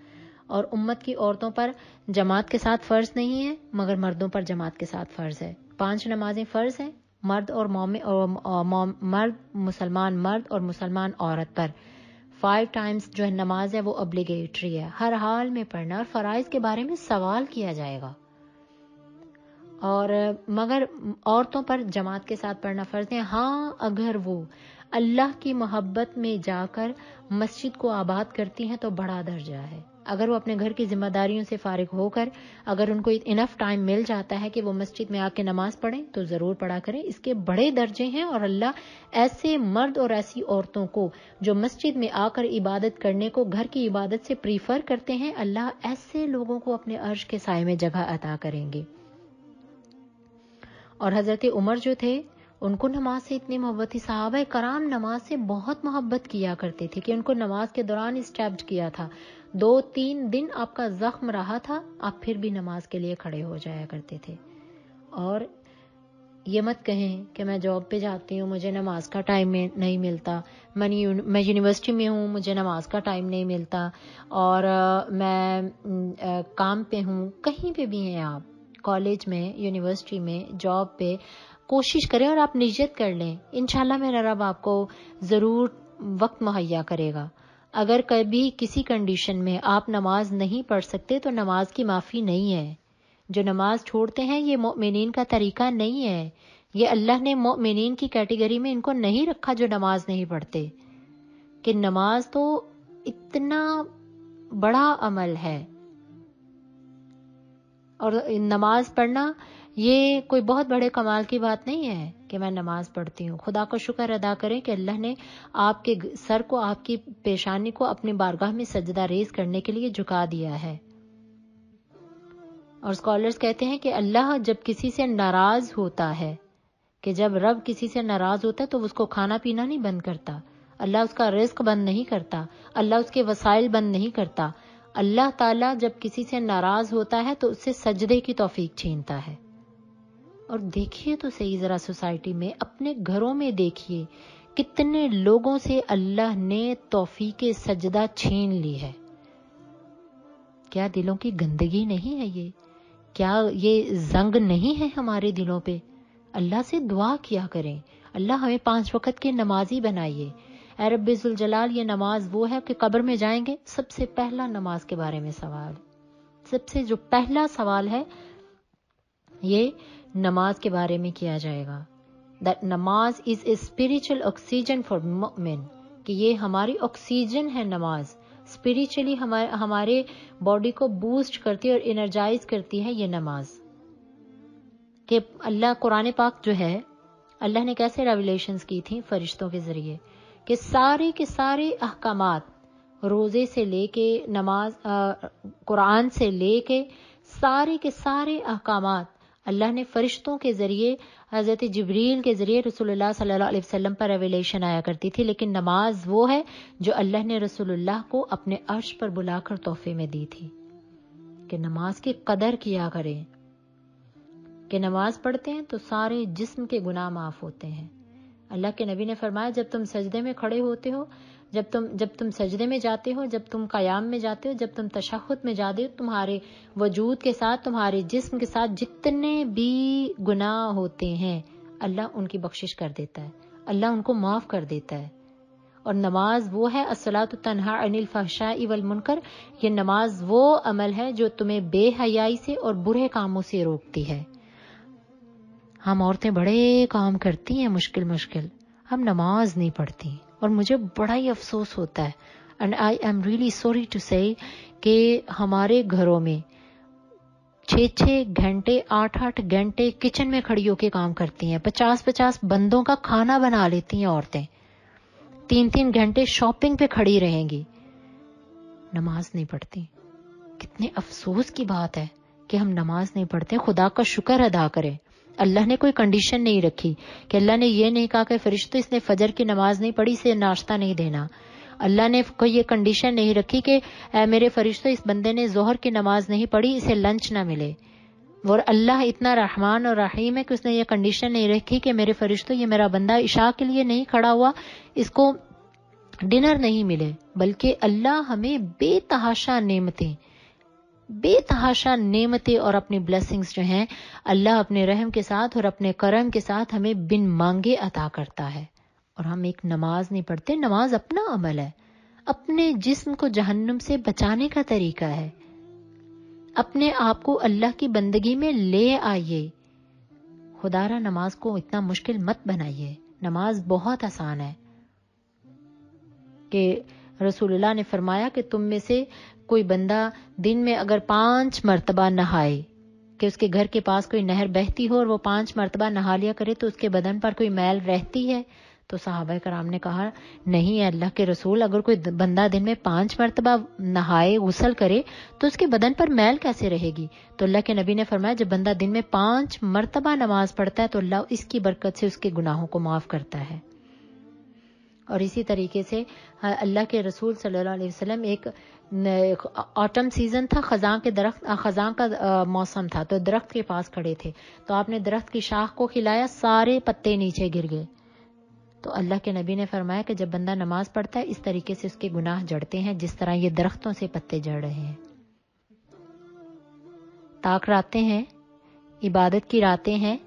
और उम्मत की औरतों पर जमात के साथ फ़र्ज नहीं है मगर मर्दों पर जमात के साथ फ़र्ज है पांच नमाजें फ़र्ज हैं मर्द और मर्द मुसलमान मर्द और मुसलमान औरत पर फाइव टाइम्स जो है नमाज है वो अब्लीगेटरी है हर हाल में पढ़ना और फ़राइज के बारे में सवाल किया जाएगा और मगर औरतों पर जमात के साथ पढ़ना फ़र्ज है हाँ अगर वो अल्लाह की मोहब्बत में जाकर मस्जिद को आबाद करती हैं तो बड़ा दर्जा है अगर वो अपने घर की जिम्मेदारियों से फारिग होकर अगर उनको इनफ टाइम मिल जाता है कि वो मस्जिद में आके नमाज पढ़ें तो ज़रूर पढ़ा करें इसके बड़े दर्जे हैं और अल्लाह ऐसे मर्द और ऐसी औरतों को जो मस्जिद में आकर इबादत करने को घर की इबादत से प्रीफर करते हैं अल्लाह ऐसे लोगों को अपने अर्ज के साय में जगह अदा करेंगे और हजरत उमर जो थे उनको नमाज से इतनी मोहब्बत थी साहब कराम नमाज से बहुत मोहब्बत किया करते थे कि उनको नमाज के दौरान स्टैप्ड किया था दो तीन दिन आपका जख्म रहा था आप फिर भी नमाज के लिए खड़े हो जाया करते थे और ये मत कहें कि मैं जॉब पे जाती हूँ मुझे नमाज का टाइम नहीं मिलता मैं मैं यूनिवर्सिटी में हूँ मुझे नमाज का टाइम नहीं मिलता और मैं काम पे हूँ कहीं पे भी हैं आप कॉलेज में यूनिवर्सिटी में जॉब पे कोशिश करें और आप निजत कर लें इनशाला मेरा रब आपको ज़रूर वक्त मुहैया करेगा अगर कभी किसी कंडीशन में आप नमाज नहीं पढ़ सकते तो नमाज की माफ़ी नहीं है जो नमाज छोड़ते हैं ये मोमिन का तरीका नहीं है ये अल्लाह ने मोमिन की कैटेगरी में इनको नहीं रखा जो नमाज नहीं पढ़ते कि नमाज तो इतना बड़ा अमल है और नमाज पढ़ना ये कोई बहुत बड़े कमाल की बात नहीं है कि मैं नमाज पढ़ती हूँ खुदा का शुक्र अदा करें कि अल्लाह ने आपके सर को आपकी पेशानी को अपनी बारगाह में सजदा रेज करने के लिए झुका दिया है और स्कॉलर्स कहते हैं कि अल्लाह जब किसी से नाराज होता है कि जब रब किसी से नाराज होता है तो उसको खाना पीना नहीं बंद करता अल्लाह उसका रिस्क बंद नहीं करता अल्लाह उसके वसाइल बंद नहीं करता अल्लाह ताला जब किसी से नाराज होता है तो उससे सजदे की तोफीक छीनता है और देखिए तो सही ज़रा सोसाइटी में अपने घरों में देखिए कितने लोगों से अल्लाह ने तोफी के सजदा छीन ली है क्या दिलों की गंदगी नहीं है ये क्या ये जंग नहीं है हमारे दिलों पे अल्लाह से दुआ किया करें अल्लाह हमें पांच वक्त के नमाजी बनाइए अरबिजुल जलाल ये नमाज वो है कि कब्र में जाएंगे सबसे पहला नमाज के बारे में सवाल सबसे जो पहला सवाल है ये नमाज के बारे में किया जाएगा दैट नमाज is a spiritual oxygen for men कि ये हमारी ऑक्सीजन है नमाज स्पिरिचुअली हमारे हमारे बॉडी को बूस्ट करती है और एनर्जाइज करती है ये नमाज कि अल्लाह कुरान पाक जो है अल्लाह ने कैसे रेवलेशन की थी फरिश्तों के ज़रिए कि सारे के सारे अहकाम रोज़े से लेके नमाज कुरान से लेके सारे के सारे अहकाम अल्लाह ने फरिश्तों के ज़रिए हज़रत जबरील के ज़रिए रसोल्ला सल्ला वसम पर रेवलेशन आया करती थी लेकिन नमाज वो है जो अल्लाह ने रसोल्ला को अपने अर्श पर बुलाकर तोहफे में दी थी कि नमाज की कदर किया करें कि नमाज पढ़ते हैं तो सारे जिस्म के गुनाह माफ़ होते हैं अल्लाह के नबी ने फरमाया जब तुम सजदे में खड़े होते हो जब तुम जब तुम सजदे में जाते हो जब तुम कयाम में जाते हो जब तुम तशहद में जाते हो तुम्हारे वजूद के साथ तुम्हारे जिस्म के साथ जितने भी गुनाह होते हैं अल्लाह उनकी बख्शिश कर देता है अल्लाह उनको माफ़ कर देता है और नमाज वो है असलात तनहा अनिल फहशा इवल मुनकर ये नमाज वो अमल है जो तुम्हें बेहयाई से और बुरे कामों से रोकती है हम औरतें बड़े काम करती हैं मुश्किल मुश्किल हम नमाज नहीं पढ़ती और मुझे बड़ा ही अफसोस होता है and I am really sorry to say कि हमारे घरों में छः छः घंटे आठ आठ घंटे किचन में खड़ी होकर काम करती हैं पचास पचास बंदों का खाना बना लेती हैं औरतें तीन तीन घंटे शॉपिंग पे खड़ी रहेंगी नमाज नहीं पढ़ती कितने अफसोस की बात है कि हम नमाज नहीं पढ़ते खुदा का शुक्र अदा करें अल्लाह ने कोई कंडीशन नहीं रखी कि अल्लाह ने यह नहीं कहा कि फरिश्तों इसने फजर की नमाज नहीं पढ़ी इसे नाश्ता नहीं देना अल्लाह ने कोई ये कंडीशन नहीं रखी कि मेरे फरिश्ते इस बंदे ने जोहर की नमाज नहीं पढ़ी इसे लंच ना मिले और अल्लाह इतना रहमान और रहीम है कि उसने ये कंडीशन नहीं रखी कि मेरे फरिश्तों ये मेरा बंदा इशा के लिए नहीं खड़ा हुआ इसको डिनर नहीं मिले बल्कि अल्लाह हमें बेतहाशा नियमतें बेतहाशा नेमतें और अपनी ब्लेसिंग्स जो हैं अल्लाह अपने रहम के साथ और अपने करम के साथ हमें बिन मांगे अता करता है और हम एक नमाज नहीं पढ़ते नमाज अपना अमल है अपने जिस्म को जहन्नुम से बचाने का तरीका है अपने आप को अल्लाह की बंदगी में ले आइए खुदारा नमाज को इतना मुश्किल मत बनाइए नमाज बहुत आसान है कि रसूलुल्लाह ने फरमाया कि तुम में से कोई बंदा दिन में अगर पांच मरतबा नहाए कि उसके घर के पास कोई नहर बहती हो और वो पांच मरतबा नहा लिया करे तो उसके बदन पर कोई मैल रहती है तो सहाबा कराम ने कहा नहीं अल्लाह के रसूल अगर कोई बंदा दिन में पांच मरतबा नहाए गुसल करे तो उसके बदन पर मैल कैसे रहेगी तो अल्लाह के नबी ने फरमाया जब बंदा दिन में पांच मरतबा नमाज पढ़ता है तो अल्लाह इसकी बरकत से उसके गुनाहों को माफ करता है और इसी तरीके से अल्लाह के रसूल सल्लल्लाहु अलैहि वसल्लम एक ऑटम सीज़न था ख़जां के दरख्त ख़जां का मौसम था तो दरख्त के पास खड़े थे तो आपने दरख्त की शाख को खिलाया सारे पत्ते नीचे गिर गए तो अल्लाह के नबी ने फरमाया कि जब बंदा नमाज पढ़ता है इस तरीके से उसके गुनाह जड़ते हैं जिस तरह ये दरख्तों से पत्ते जड़ रहे हैं ताक रातें हैं इबादत की रातें हैं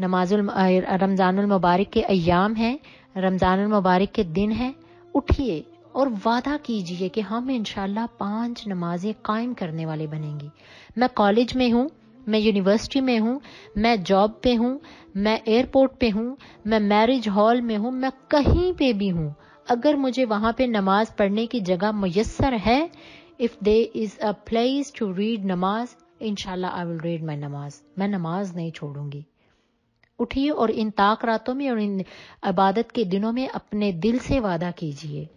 नमाजुल रमज़ानुल मुबारक के अयाम हैं रमज़ान मुबारक के दिन है उठिए और वादा कीजिए कि हम इनशाला पांच नमाजें कायम करने वाले बनेंगी मैं कॉलेज में हूँ मैं यूनिवर्सिटी में हूँ मैं जॉब पे हूँ मैं एयरपोर्ट पे हूँ मैं मैरिज हॉल में हूँ मैं कहीं पे भी हूँ अगर मुझे वहाँ पे नमाज पढ़ने की जगह मयसर है if there is a place to read नमाज इनशाला आई विल रीड माई नमाज मैं नमाज नहीं छोड़ूंगी उठिए और इन ताक रातों में और इन इबादत के दिनों में अपने दिल से वादा कीजिए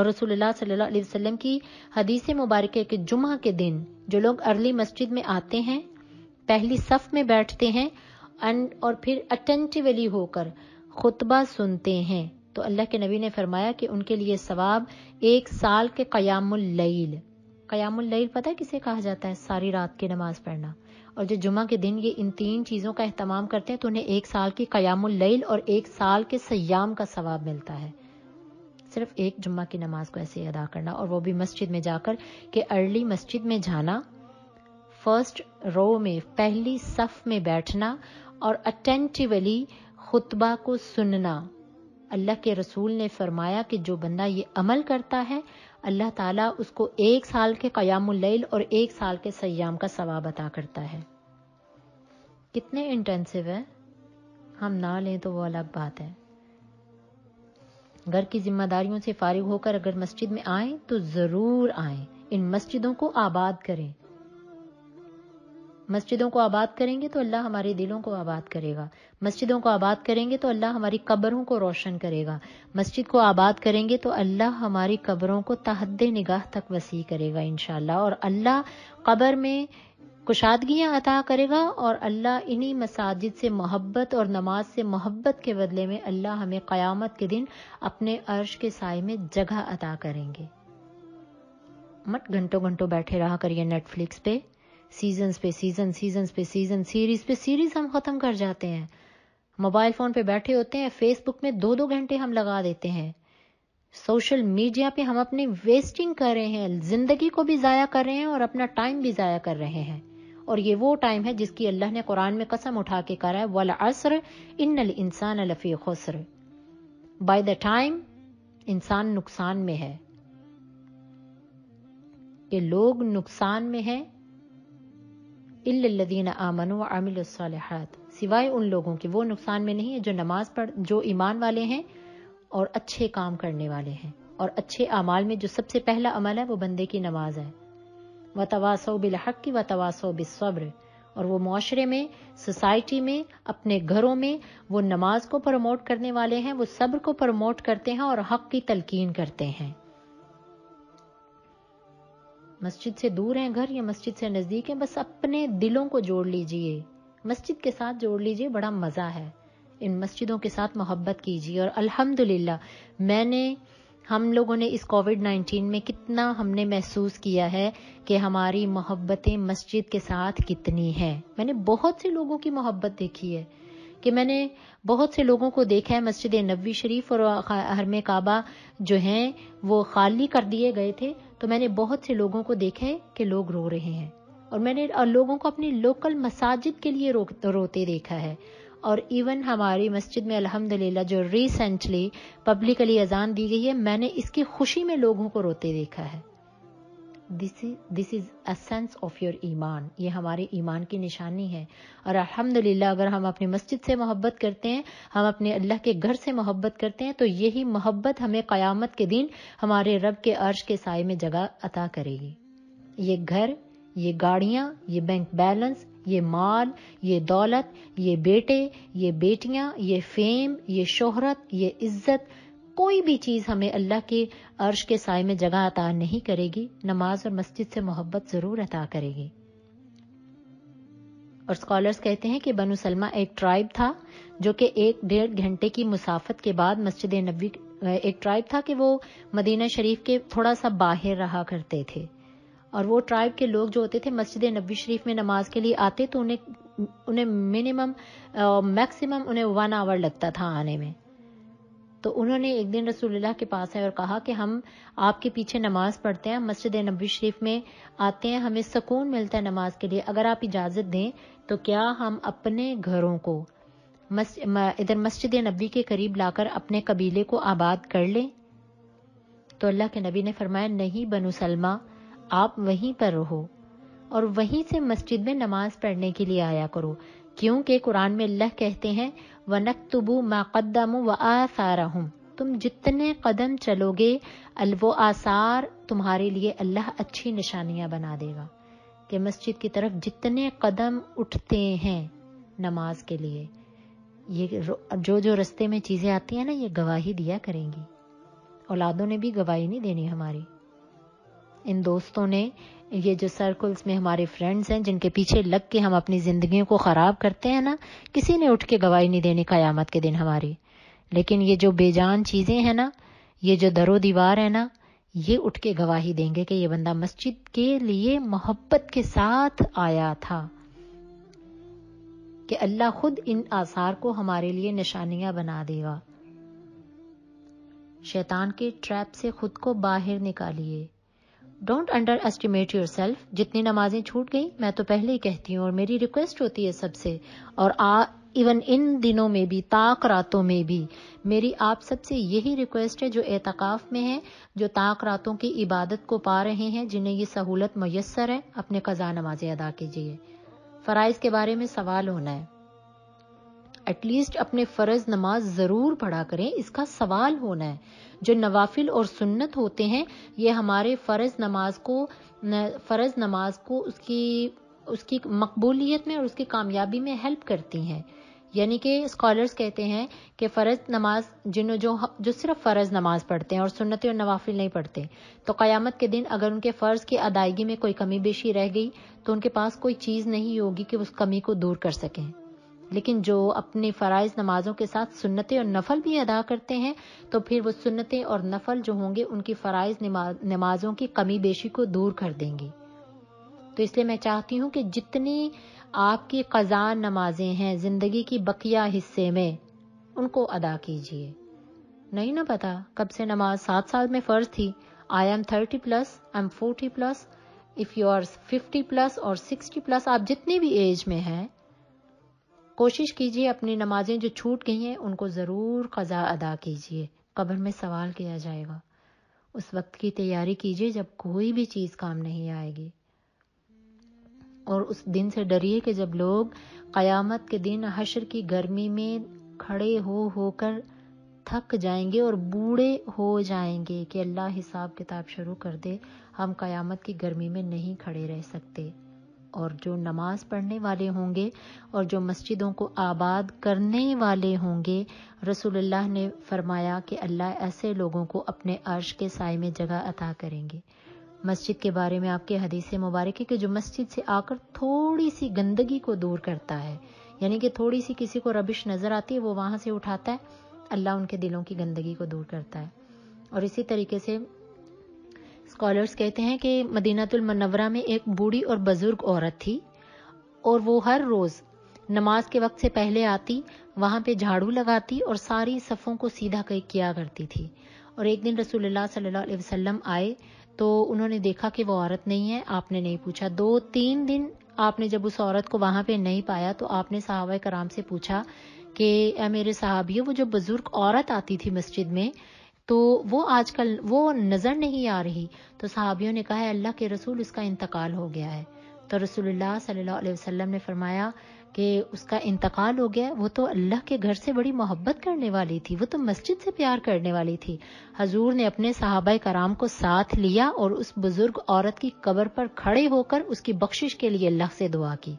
और रसूलुल्लाह सल्लल्लाहु अलैहि वसल्लम की हदीस मुबारक के जुमा के दिन जो लोग अर्ली मस्जिद में आते हैं पहली सफ में बैठते हैं और फिर अटेंटिवली होकर खुतबा सुनते हैं तो अल्लाह के नबी ने फरमाया कि उनके लिए सवाब एक साल के कयामुल लैल कयामुल लैल पता है किसे कहा जाता है सारी रात की नमाज पढ़ना और जो जुमा के दिन ये इन तीन चीज़ों का अहतमाम करते हैं तो उन्हें एक साल की कयामुल्लैल और एक साल के सयाम का सवाब मिलता है सिर्फ एक जुम्मा की नमाज को ऐसे अदा करना और वो भी मस्जिद में जाकर के अर्ली मस्जिद में जाना फर्स्ट रो में पहली सफ में बैठना और अटेंटिवली खुतबा को सुनना अल्लाह के रसूल ने फरमाया कि जो बंदा ये अमल करता है अल्लाह ताला उसको एक साल के कयामुल्लैल और एक साल के सयाम का सवाब अता करता है कितने इंटेंसिव है हम ना लें तो वो अलग बात है घर की जिम्मेदारियों से फारिग होकर अगर मस्जिद में आए तो ज़रूर आए इन मस्जिदों को आबाद करें मस्जिदों को आबाद करेंगे तो अल्लाह हमारे दिलों को आबाद करेगा मस्जिदों को आबाद करेंगे तो अल्लाह हमारी कब्रों को रोशन करेगा मस्जिद को आबाद करेंगे तो अल्लाह हमारी कब्रों को तहद निगाह तक वसी करेगा इन और अल्लाह कब्र में कुशादगियां अता करेगा और अल्लाह इन्हीं मसाजिद से मोहब्बत और नमाज से मोहब्बत के बदले में अल्लाह हमें क़यामत के दिन अपने अर्श के साय में जगह अता करेंगे मत घंटों घंटों बैठे रहा करिए नेटफ्लिक्स पे सीजन्स पे सीजन सीजन्स पे सीजन सीरीज पे सीरीज हम ख़त्म कर जाते हैं मोबाइल फ़ोन पे बैठे होते हैं फेसबुक में दो दो घंटे हम लगा देते हैं सोशल मीडिया पे हम अपनी वेस्टिंग कर रहे हैं ज़िंदगी को भी ज़ाया कर रहे हैं और अपना टाइम भी ज़ाया कर रहे हैं और ये वो टाइम है जिसकी अल्लाह ने कुरान में कसम उठा के करा है वल असर इन इंसान लफ़ी खसर बाय द टाइम इंसान नुकसान में है ये लोग नुकसान में हैं इल्लदीन आमन व आमिलसालहत सिवाय उन लोगों के वो नुकसान में नहीं है जो नमाज पढ़ जो ईमान वाले हैं और अच्छे काम करने वाले हैं और अच्छे अमाल में जो सबसे पहला अमल है वो बंदे की नमाज है व तवासो बिलहक की व तवासो बिसब्र और वो माशरे में सोसाइटी में अपने घरों में वो नमाज को प्रमोट करने वाले हैं वो सब्र को प्रमोट करते हैं और हक की तलकीन करते हैं मस्जिद से दूर हैं घर या मस्जिद से नज़दीक हैं बस अपने दिलों को जोड़ लीजिए मस्जिद के साथ जोड़ लीजिए बड़ा मज़ा है इन मस्जिदों के साथ मोहब्बत कीजिए और अल्हम्दुलिल्लाह मैंने हम लोगों ने इस कोविड 19 में कितना हमने महसूस किया है कि हमारी मोहब्बतें मस्जिद के साथ कितनी हैं मैंने बहुत से लोगों की मोहब्बत देखी है कि मैंने बहुत से लोगों को देखा है मस्जिद नबी शरीफ और हरम काबा जो हैं वो खाली कर दिए गए थे तो मैंने बहुत से लोगों को देखा है कि लोग रो रहे हैं और मैंने और लोगों को अपनी लोकल मसाजिद के लिए रो, रोते देखा है और इवन हमारी मस्जिद में अल्हम्दुलिल्लाह जो रिसेंटली पब्लिकली अजान दी गई है मैंने इसकी खुशी में लोगों को रोते देखा है this this is essence of your ईमान ये हमारे ईमान की निशानी है और अल्हम्दुलिल्लाह अगर हम अपनी मस्जिद से मोहब्बत करते हैं हम अपने अल्लाह के घर से मोहब्बत करते हैं तो यही मोहब्बत हमें क़यामत के दिन हमारे रब के अर्श के साय में जगह अता करेगी ये घर ये गाड़ियाँ ये बैंक बैलेंस ये माल ये दौलत ये बेटे ये बेटियाँ ये फेम ये शोहरत ये इज्जत कोई भी चीज़ हमें अल्लाह के अर्श के साय में जगह अता नहीं करेगी नमाज और मस्जिद से मोहब्बत ज़रूर अता करेगी और स्कॉलर्स कहते हैं कि बनु सलमा एक ट्राइब था जो कि एक डेढ़ घंटे की मुसाफत के बाद मस्जिद नबी एक ट्राइब था कि वो मदीना शरीफ के थोड़ा सा बाहर रहा करते थे और वो ट्राइब के लोग जो होते थे मस्जिद नबी शरीफ में नमाज के लिए आते तो उन्हें उन्हें मिनिमम मैक्सिमम उन्हें वन आवर लगता था आने में तो उन्होंने एक दिन रसूलुल्लाह के पास आए और कहा कि हम आपके पीछे नमाज पढ़ते हैं मस्जिद नबी शरीफ में आते हैं हमें सुकून मिलता है नमाज के लिए अगर आप इजाज़त दें तो क्या हम अपने घरों को इधर मस्जिद नबी के करीब लाकर अपने कबीले को आबाद कर लें तो अल्लाह के नबी ने फरमाया नहीं बनु सलमा आप वहीं पर रहो और वहीं से मस्जिद में नमाज पढ़ने के लिए आया करो क्योंकि कुरान में अल्लाह कहते हैं व वनकतबू माकदम व आसारहम तुम जितने कदम चलोगे अलवो आसार तुम्हारे लिए अल्लाह अच्छी निशानियां बना देगा कि मस्जिद की तरफ जितने कदम उठते हैं नमाज के लिए ये जो जो रस्ते में चीजें आती हैं ना ये गवाही दिया करेंगी औलादों ने भी गवाही नहीं देनी हमारी इन दोस्तों ने ये जो सर्कल्स में हमारे फ्रेंड्स हैं जिनके पीछे लग के हम अपनी ज़िंदगियों को ख़राब करते हैं ना किसी ने उठ के गवाही नहीं का क़यामत के दिन हमारी लेकिन ये जो बेजान चीज़ें हैं ना ये जो दरो दीवार है ना ये उठ के गवाही देंगे कि ये बंदा मस्जिद के लिए मोहब्बत के साथ आया था कि अल्लाह खुद इन आसार को हमारे लिए निशानियां बना देगा शैतान के ट्रैप से खुद को बाहर निकालिए don't underestimate yourself जितनी नमाजें छूट गई मैं तो पहले ही कहती हूँ और मेरी रिक्वेस्ट होती है सबसे और आ इवन इन दिनों में भी ताक रातों में भी मेरी आप सबसे यही रिक्वेस्ट है जो एहतकाफ में है जो ताक रातों की इबादत को पा रहे हैं जिन्हें ये सहूलत मैसर है अपने कज़ा नमाजें अदा कीजिए फ़राइज़ के बारे में सवाल होना है एटलीस्ट अपने फ़र्ज़ नमाज ज़रूर पढ़ा करें इसका सवाल होना है जो नवाफिल और सुन्नत होते हैं ये हमारे फ़र्ज़ नमाज को फ़र्ज़ नमाज को उसकी उसकी मकबूलियत में और उसकी कामयाबी में हेल्प करती हैं यानी कि स्कॉलर्स कहते हैं कि फ़र्ज़ नमाज जिन्हों जो जो सिर्फ फ़र्ज़ नमाज पढ़ते हैं और सुन्नत और नवाफिल नहीं पढ़ते तो क़यामत के दिन अगर उनके फ़र्ज़ की अदायगी में कोई कमी बेशी रह गई तो उनके पास कोई चीज़ नहीं होगी कि उस कमी को दूर कर सकें लेकिन जो अपने फ़रज़ नमाज़ों के साथ सुन्नतें और नफल भी अदा करते हैं तो फिर वो सुन्नतें और नफल जो होंगे उनकी फ़रज़ नमाज़ों की कमी बेशी को दूर कर देंगी तो इसलिए मैं चाहती हूँ कि जितनी आपकी कज़ा नमाजें हैं ज़िंदगी की बकिया हिस्से में उनको अदा कीजिए नहीं ना पता कब से नमाज सात साल में फ़र्ज थी I am thirty plus I am forty plus if you are fifty plus और सिक्सटी प्लस आप जितनी भी एज में हैं कोशिश कीजिए अपनी नमाजें जो छूट गई हैं उनको ज़रूर क़ज़ा अदा कीजिए कब्र में सवाल किया जाएगा उस वक्त की तैयारी कीजिए जब कोई भी चीज़ काम नहीं आएगी और उस दिन से डरिए कि जब लोग क़यामत के दिन हशर की गर्मी में खड़े हो होकर थक जाएंगे और बूढ़े हो जाएंगे कि अल्लाह हिसाब किताब शुरू कर दे हम क़यामत की गर्मी में नहीं खड़े रह सकते और जो नमाज पढ़ने वाले होंगे और जो मस्जिदों को आबाद करने वाले होंगे रसूलुल्लाह ने फरमाया कि अल्लाह ऐसे लोगों को अपने अर्श के साय में जगह अता करेंगे मस्जिद के बारे में आपके हदीस मुबारक है कि जो मस्जिद से आकर थोड़ी सी गंदगी को दूर करता है यानी कि थोड़ी सी किसी को रबिश नज़र आती है वो वहाँ से उठाता है अल्लाह उनके दिलों की गंदगी को दूर करता है और इसी तरीके से स्कॉलर्स कहते हैं कि मदीनातुल मनवरा में एक बूढ़ी और बुजुर्ग औरत थी और वो हर रोज नमाज के वक्त से पहले आती वहां पे झाड़ू लगाती और सारी सफ़ों को सीधा किया करती थी और एक दिन रसूलुल्लाह सल्लल्लाहु अलैहि वसल्लम आए तो उन्होंने देखा कि वो औरत नहीं है आपने नहीं पूछा दो तीन दिन आपने जब उस औरत को वहां पे नहीं पाया तो आपने सहावा कराम से पूछा कि मेरे साहबियों वो जो बुजुर्ग औरत आती थी मस्जिद में तो वो आजकल वो नज़र नहीं आ रही तो सहाबियों ने कहा है अल्लाह के रसूल इसका इंतकाल हो गया है तो सल्लल्लाहु सल्ला वसल्लम ने फरमाया कि उसका इंतकाल हो गया वो तो अल्लाह के घर से बड़ी मोहब्बत करने वाली थी वो तो मस्जिद से प्यार करने वाली थी हजूर ने अपने साहबा कराम को साथ लिया और उस बुजुर्ग औरत की कबर पर खड़े होकर उसकी बख्शिश के लिए अल्लाह से दुआ की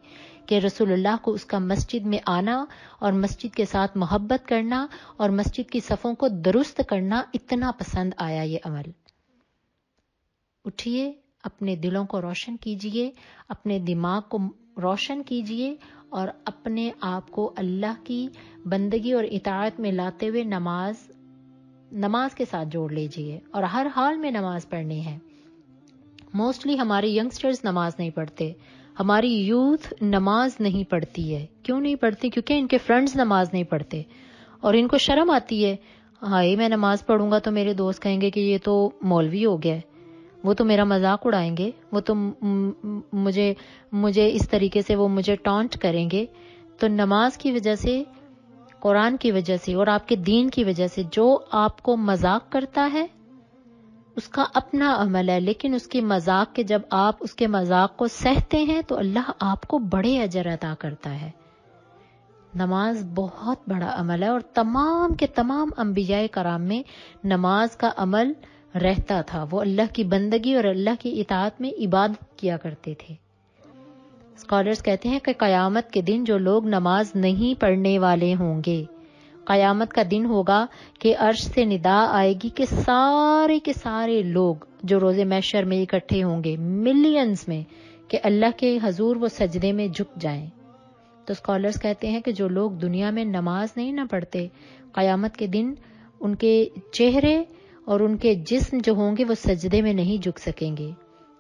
कि रसूलुल्लाह को उसका मस्जिद में आना और मस्जिद के साथ मोहब्बत करना और मस्जिद की सफ़ों को दुरुस्त करना इतना पसंद आया ये अमल उठिए अपने दिलों को रोशन कीजिए अपने दिमाग को रोशन कीजिए और अपने आप को अल्लाह की बंदगी और इतायत में लाते हुए नमाज नमाज के साथ जोड़ लीजिए और हर हाल में नमाज पढ़नी है मोस्टली हमारे यंगस्टर्स नमाज नहीं पढ़ते हमारी यूथ नमाज नहीं पढ़ती है क्यों नहीं पढ़ती क्योंकि इनके फ्रेंड्स नमाज नहीं पढ़ते और इनको शर्म आती है हाई मैं नमाज पढ़ूंगा तो मेरे दोस्त कहेंगे कि ये तो मौलवी हो गया है वो तो मेरा मजाक उड़ाएंगे वो तो मुझे मुझे इस तरीके से वो मुझे टॉन्ट करेंगे तो नमाज की वजह से कुरान की वजह से और आपके दीन की वजह से जो आपको मजाक करता है उसका अपना अमल है लेकिन उसके मजाक के जब आप उसके मजाक को सहते हैं तो अल्लाह आपको बड़े अजर अदा करता है नमाज बहुत बड़ा अमल है और तमाम के तमाम अंबिया कराम में नमाज का अमल रहता था वो अल्लाह की बंदगी और अल्लाह की इतात में इबादत किया करते थे स्कॉलर्स कहते हैं कि क़यामत के दिन जो लोग नमाज नहीं पढ़ने वाले होंगे क़यामत का दिन होगा कि अर्श से निदा आएगी कि सारे के सारे लोग जो रोज़े मैशर में इकट्ठे होंगे मिलियंस में कि अल्लाह के हजूर वो सजदे में झुक जाएं तो स्कॉलर्स कहते हैं कि जो लोग दुनिया में नमाज नहीं ना पढ़ते क़यामत के दिन उनके चेहरे और उनके जिस्म जो होंगे वो सजदे में नहीं झुक सकेंगे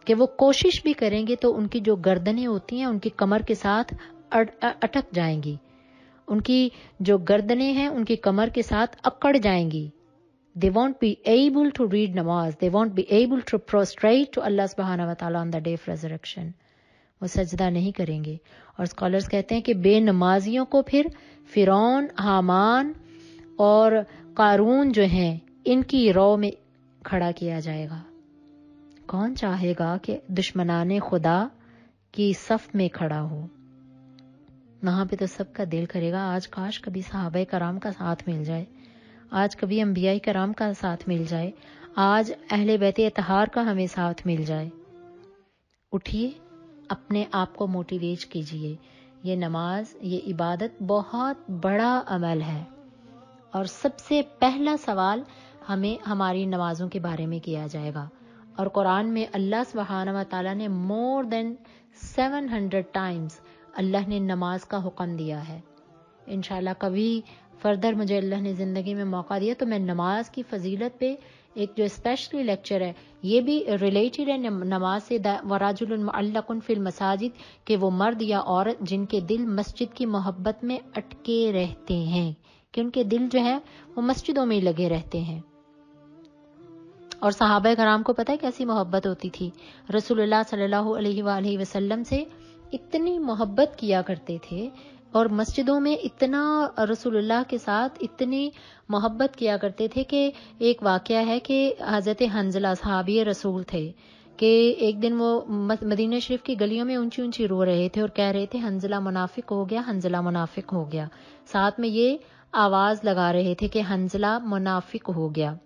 कि वो कोशिश भी करेंगे तो उनकी जो गर्दनें होती हैं उनकी कमर के साथ अटक जाएंगी उनकी जो गर्दनें हैं उनकी कमर के साथ अकड़ जाएंगी they won't be able to read नमाज they won't be able to prostrate to Allah subhanahu on the day of resurrection वो सजदा नहीं करेंगे और स्कॉलर्स कहते हैं कि बेनमाजियों को फिर फिरौन हामान और कारून जो हैं इनकी रौ में खड़ा किया जाएगा कौन चाहेगा कि दुश्मनान खुदा की सफ में खड़ा हो वहां पे तो सबका दिल करेगा आज काश कभी साहब कराम का साथ मिल जाए आज कभी अम्बियाई कराम का साथ मिल जाए आज अहले बैत इतहार का हमें साथ मिल जाए उठिए अपने आप को मोटिवेट कीजिए ये नमाज ये इबादत बहुत बड़ा अमल है और सबसे पहला सवाल हमें हमारी नमाजों के बारे में किया जाएगा और कुरान में अल्लाह सुबहान व ताली ने मोर देन हंड्रेड टाइम्स अल्लाह ने नमाज का हुक्म दिया है इन कभी फर्दर मुझे अल्लाह ने ज़िंदगी में मौका दिया तो मैं नमाज की फजीलत पे एक जो स्पेशली लेक्चर है ये भी रिलेटेड है नमाज से वराजुलमकुन फिल मसाजिद के वो मर्द या औरत जिनके दिल मस्जिद की मोहब्बत में अटके रहते हैं कि उनके दिल जो है वो मस्जिदों में लगे रहते हैं और सहाब कराम को पता है कैसी मोहब्बत होती थी रसूलुल्लाह सल्लल्लाहु अलैहि वसल्लम से इतनी मोहब्बत किया करते थे और मस्जिदों में इतना रसूलुल्लाह के साथ इतनी मोहब्बत किया करते थे कि एक वाक़ है कि हज़रत हंजला सहाबी रसूल थे कि एक दिन वो मदीना शरीफ की गलियों में ऊंची ऊंची रो रहे थे और कह रहे थे हंजला मुनाफिक हो गया हंजला मुनाफिक हो गया साथ में ये आवाज़ लगा रहे थे कि हंजला मुनाफिक हो गया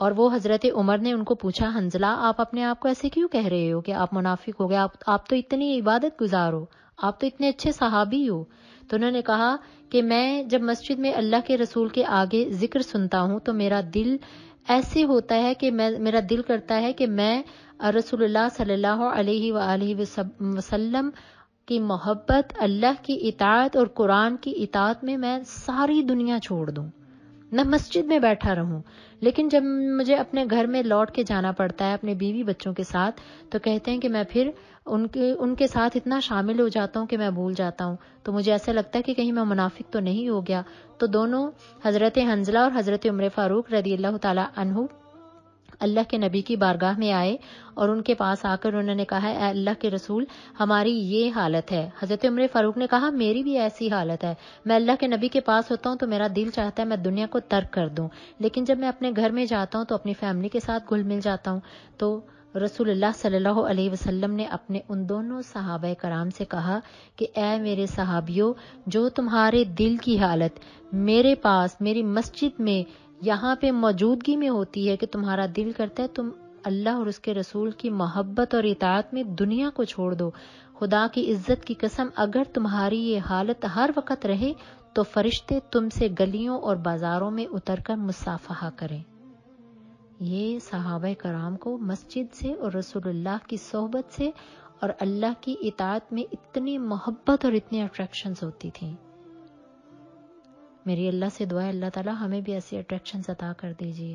और वो हज़रत उमर ने उनको पूछा हंजला आप अपने आप को ऐसे क्यों कह रहे हो कि आप मुनाफिक हो गए आप, आप तो इतनी इबादत गुजार हो आप तो इतने अच्छे सहाबी हो तो उन्होंने कहा कि मैं जब मस्जिद में अल्लाह के रसूल के आगे जिक्र सुनता हूँ तो मेरा दिल ऐसे होता है कि मैं मेरा दिल करता है कि मैं रसूलुल्लाह सल्लल्लाहु अलैहि वसल्लम की मोहब्बत अल्लाह की इतात और कुरान की इतात में मैं सारी दुनिया छोड़ दूँ मैं मस्जिद में बैठा रहूं लेकिन जब मुझे अपने घर में लौट के जाना पड़ता है अपने बीवी बच्चों के साथ तो कहते हैं कि मैं फिर उनके उनके साथ इतना शामिल हो जाता हूँ कि मैं भूल जाता हूँ तो मुझे ऐसा लगता है कि कहीं मैं मुनाफिक तो नहीं हो गया तो दोनों हज़रत हंजला और हज़रत उम्र फ़ारूक रदी अल्लाह तला अल्लाह के नबी की बारगाह में आए और उनके पास आकर उन्होंने कहा अल्लाह के रसूल हमारी ये हालत है हज़रत उम्र फ़ारूक ने कहा मेरी भी ऐसी हालत है मैं अल्लाह के नबी के पास होता हूँ तो मेरा दिल चाहता है मैं दुनिया को तर्क कर दूँ लेकिन जब मैं अपने घर में जाता हूँ तो अपनी फैमिली के साथ घुल मिल जाता हूँ तो रसूल सल्लल्लाहु अलैहि वसल्लम ने अपने उन दोनों सहाब कराम से कहा कि ए मेरे सहाबियों जो तुम्हारे दिल की हालत मेरे पास मेरी मस्जिद में यहाँ पे मौजूदगी में होती है कि तुम्हारा दिल करता है तुम अल्लाह और उसके रसूल की मोहब्बत और इतात में दुनिया को छोड़ दो खुदा की इज्जत की कसम अगर तुम्हारी ये हालत हर वक्त रहे तो फरिश्ते तुमसे गलियों और बाजारों में उतरकर मुसाफहा करें ये सहाब कराम को मस्जिद से और रसूलुल्लाह की सोहबत से और अल्लाह की इतात में इतनी मोहब्बत और इतनी अट्रैक्शंस होती थी मेरी अल्लाह से दुआ है अल्लाह ताला हमें भी ऐसी अट्रैक्शन अदा कर दीजिए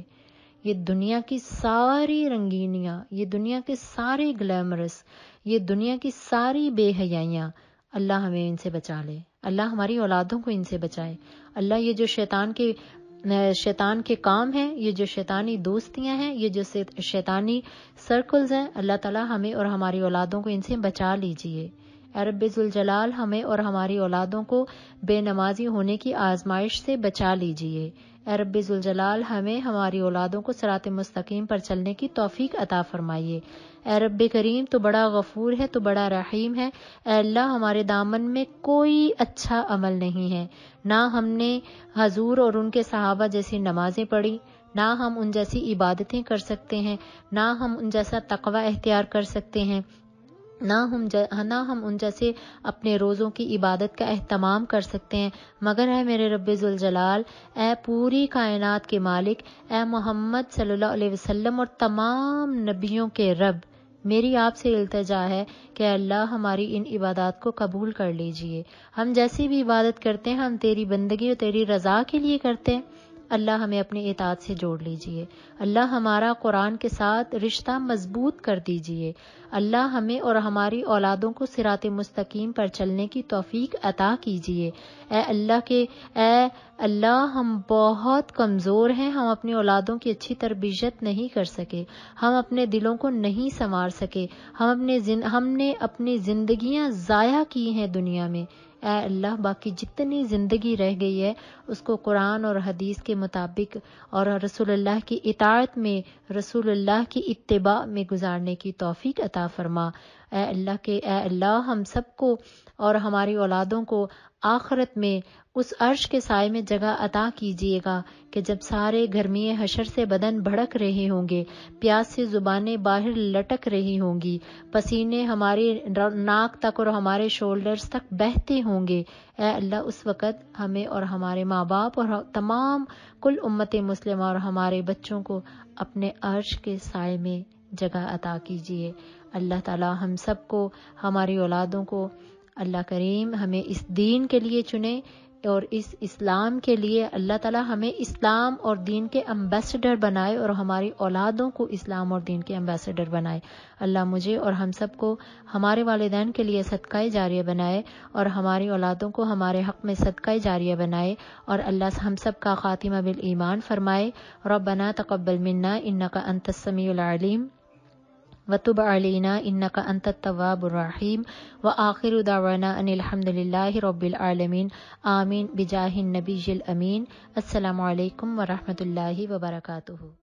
ये दुनिया की सारी रंगीनियाँ ये दुनिया के सारे ग्लैमरस ये दुनिया की सारी बेहयाइयाँ अल्लाह हमें इनसे बचा ले अल्लाह हमारी औलादों को इनसे बचाए अल्लाह ये जो शैतान के शैतान के काम हैं ये जो शैतानी दोस्तियां हैं ये जो शैतानी सर्कल्स हैं अल्लाह ताला हमें और हमारी औलादों को इनसे बचा लीजिए रबाल हमें और हमारी औलादों को बेनमाजी होने की आजमाइश से बचा लीजिए रबाल हमें हमारी औलादों को सरात मुस्तकीम पर चलने की तोफीक अता फरमाइए अरब करीम तो बड़ा गफूर है तो बड़ा रहीम है अल्लाह हमारे दामन में कोई अच्छा अमल नहीं है ना हमने हजूर और उनके सहाबा जैसी नमाजें पढ़ी ना हम उन जैसी इबादतें कर सकते हैं ना हम उन जैसा तकवा इख्तियार कर सकते हैं ना हम ना हम उन जैसे अपने रोज़ों की इबादत का अहतमाम कर सकते हैं मगर है मेरे जलाल ए पूरी कायनात के मालिक ए मोहम्मद सल्लल्लाहु अलैहि वसल्लम और तमाम नबियों के रब मेरी आपसे इल्तजा है कि अल्लाह हमारी इन इबादत को कबूल कर लीजिए हम जैसी भी इबादत करते हैं हम तेरी बंदगी और तेरी रजा के लिए करते हैं अल्लाह हमें अपने एताद से जोड़ लीजिए अल्लाह हमारा कुरान के साथ रिश्ता मजबूत कर दीजिए अल्लाह हमें और हमारी औलादों को सिरात मुस्तकीम पर चलने की तोफ़ीक अता कीजिए ए अल्लाह के ए अल्लाह हम बहुत कमज़ोर हैं हम अपनी औलादों की अच्छी तरबियत नहीं कर सके हम अपने दिलों को नहीं संवार सके हम अपने हमने अपनी ज़िंदगियाँ ज़ाया की हैं दुनिया में ए अल्लाह बाकी जितनी ज़िंदगी रह गई है उसको कुरान और हदीस के मुताबिक और रसूलुल्लाह की इतारत में रसूलुल्लाह की इतबा में गुजारने की तौफीक अता फरमा ए अल्लाह के ए अल्लाह हम सबको और हमारी औलादों को आखरत में उस अर्श के साय में जगह अता कीजिएगा कि जब सारे गर्मी हशर से बदन भड़क रहे होंगे प्यास से जुबानें बाहर लटक रही होंगी पसीने हमारे नाक तक और हमारे शोल्डर तक बहते होंगे ए अल्लाह उस वक़्त हमें और हमारे माँ बाप और तमाम कुल उम्मत मुस्लिम और हमारे बच्चों को अपने अर्श के साय में जगह अता कीजिए अल्लाह ताला हम सबको हमारी औलादों को अल्लाह करीम हमें इस दीन के लिए चुने और इस इस्लाम के लिए अल्लाह ताला हमें इस्लाम और दीन के अम्बेसडर बनाए और हमारी औलादों को इस्लाम और दीन के अम्बेसडर बनाए अल्लाह मुझे और हम सबको हमारे वालदान के लिए सदका जारिया बनाए और हमारी औलादों को हमारे हक में सदकाई जारिया बनाए और अल्लाह हम सब का ख़ातिमा बिल ईमान फरमाए रबना तकबल मन्ना इन्ना का अंतसमी وتب علينا إنك أنت التواب الرحيم وآخر دعوانا أن الحمد لله رب العالمين آمين بجاه النبي الأمين السلام عليكم ورحمة الله وبركاته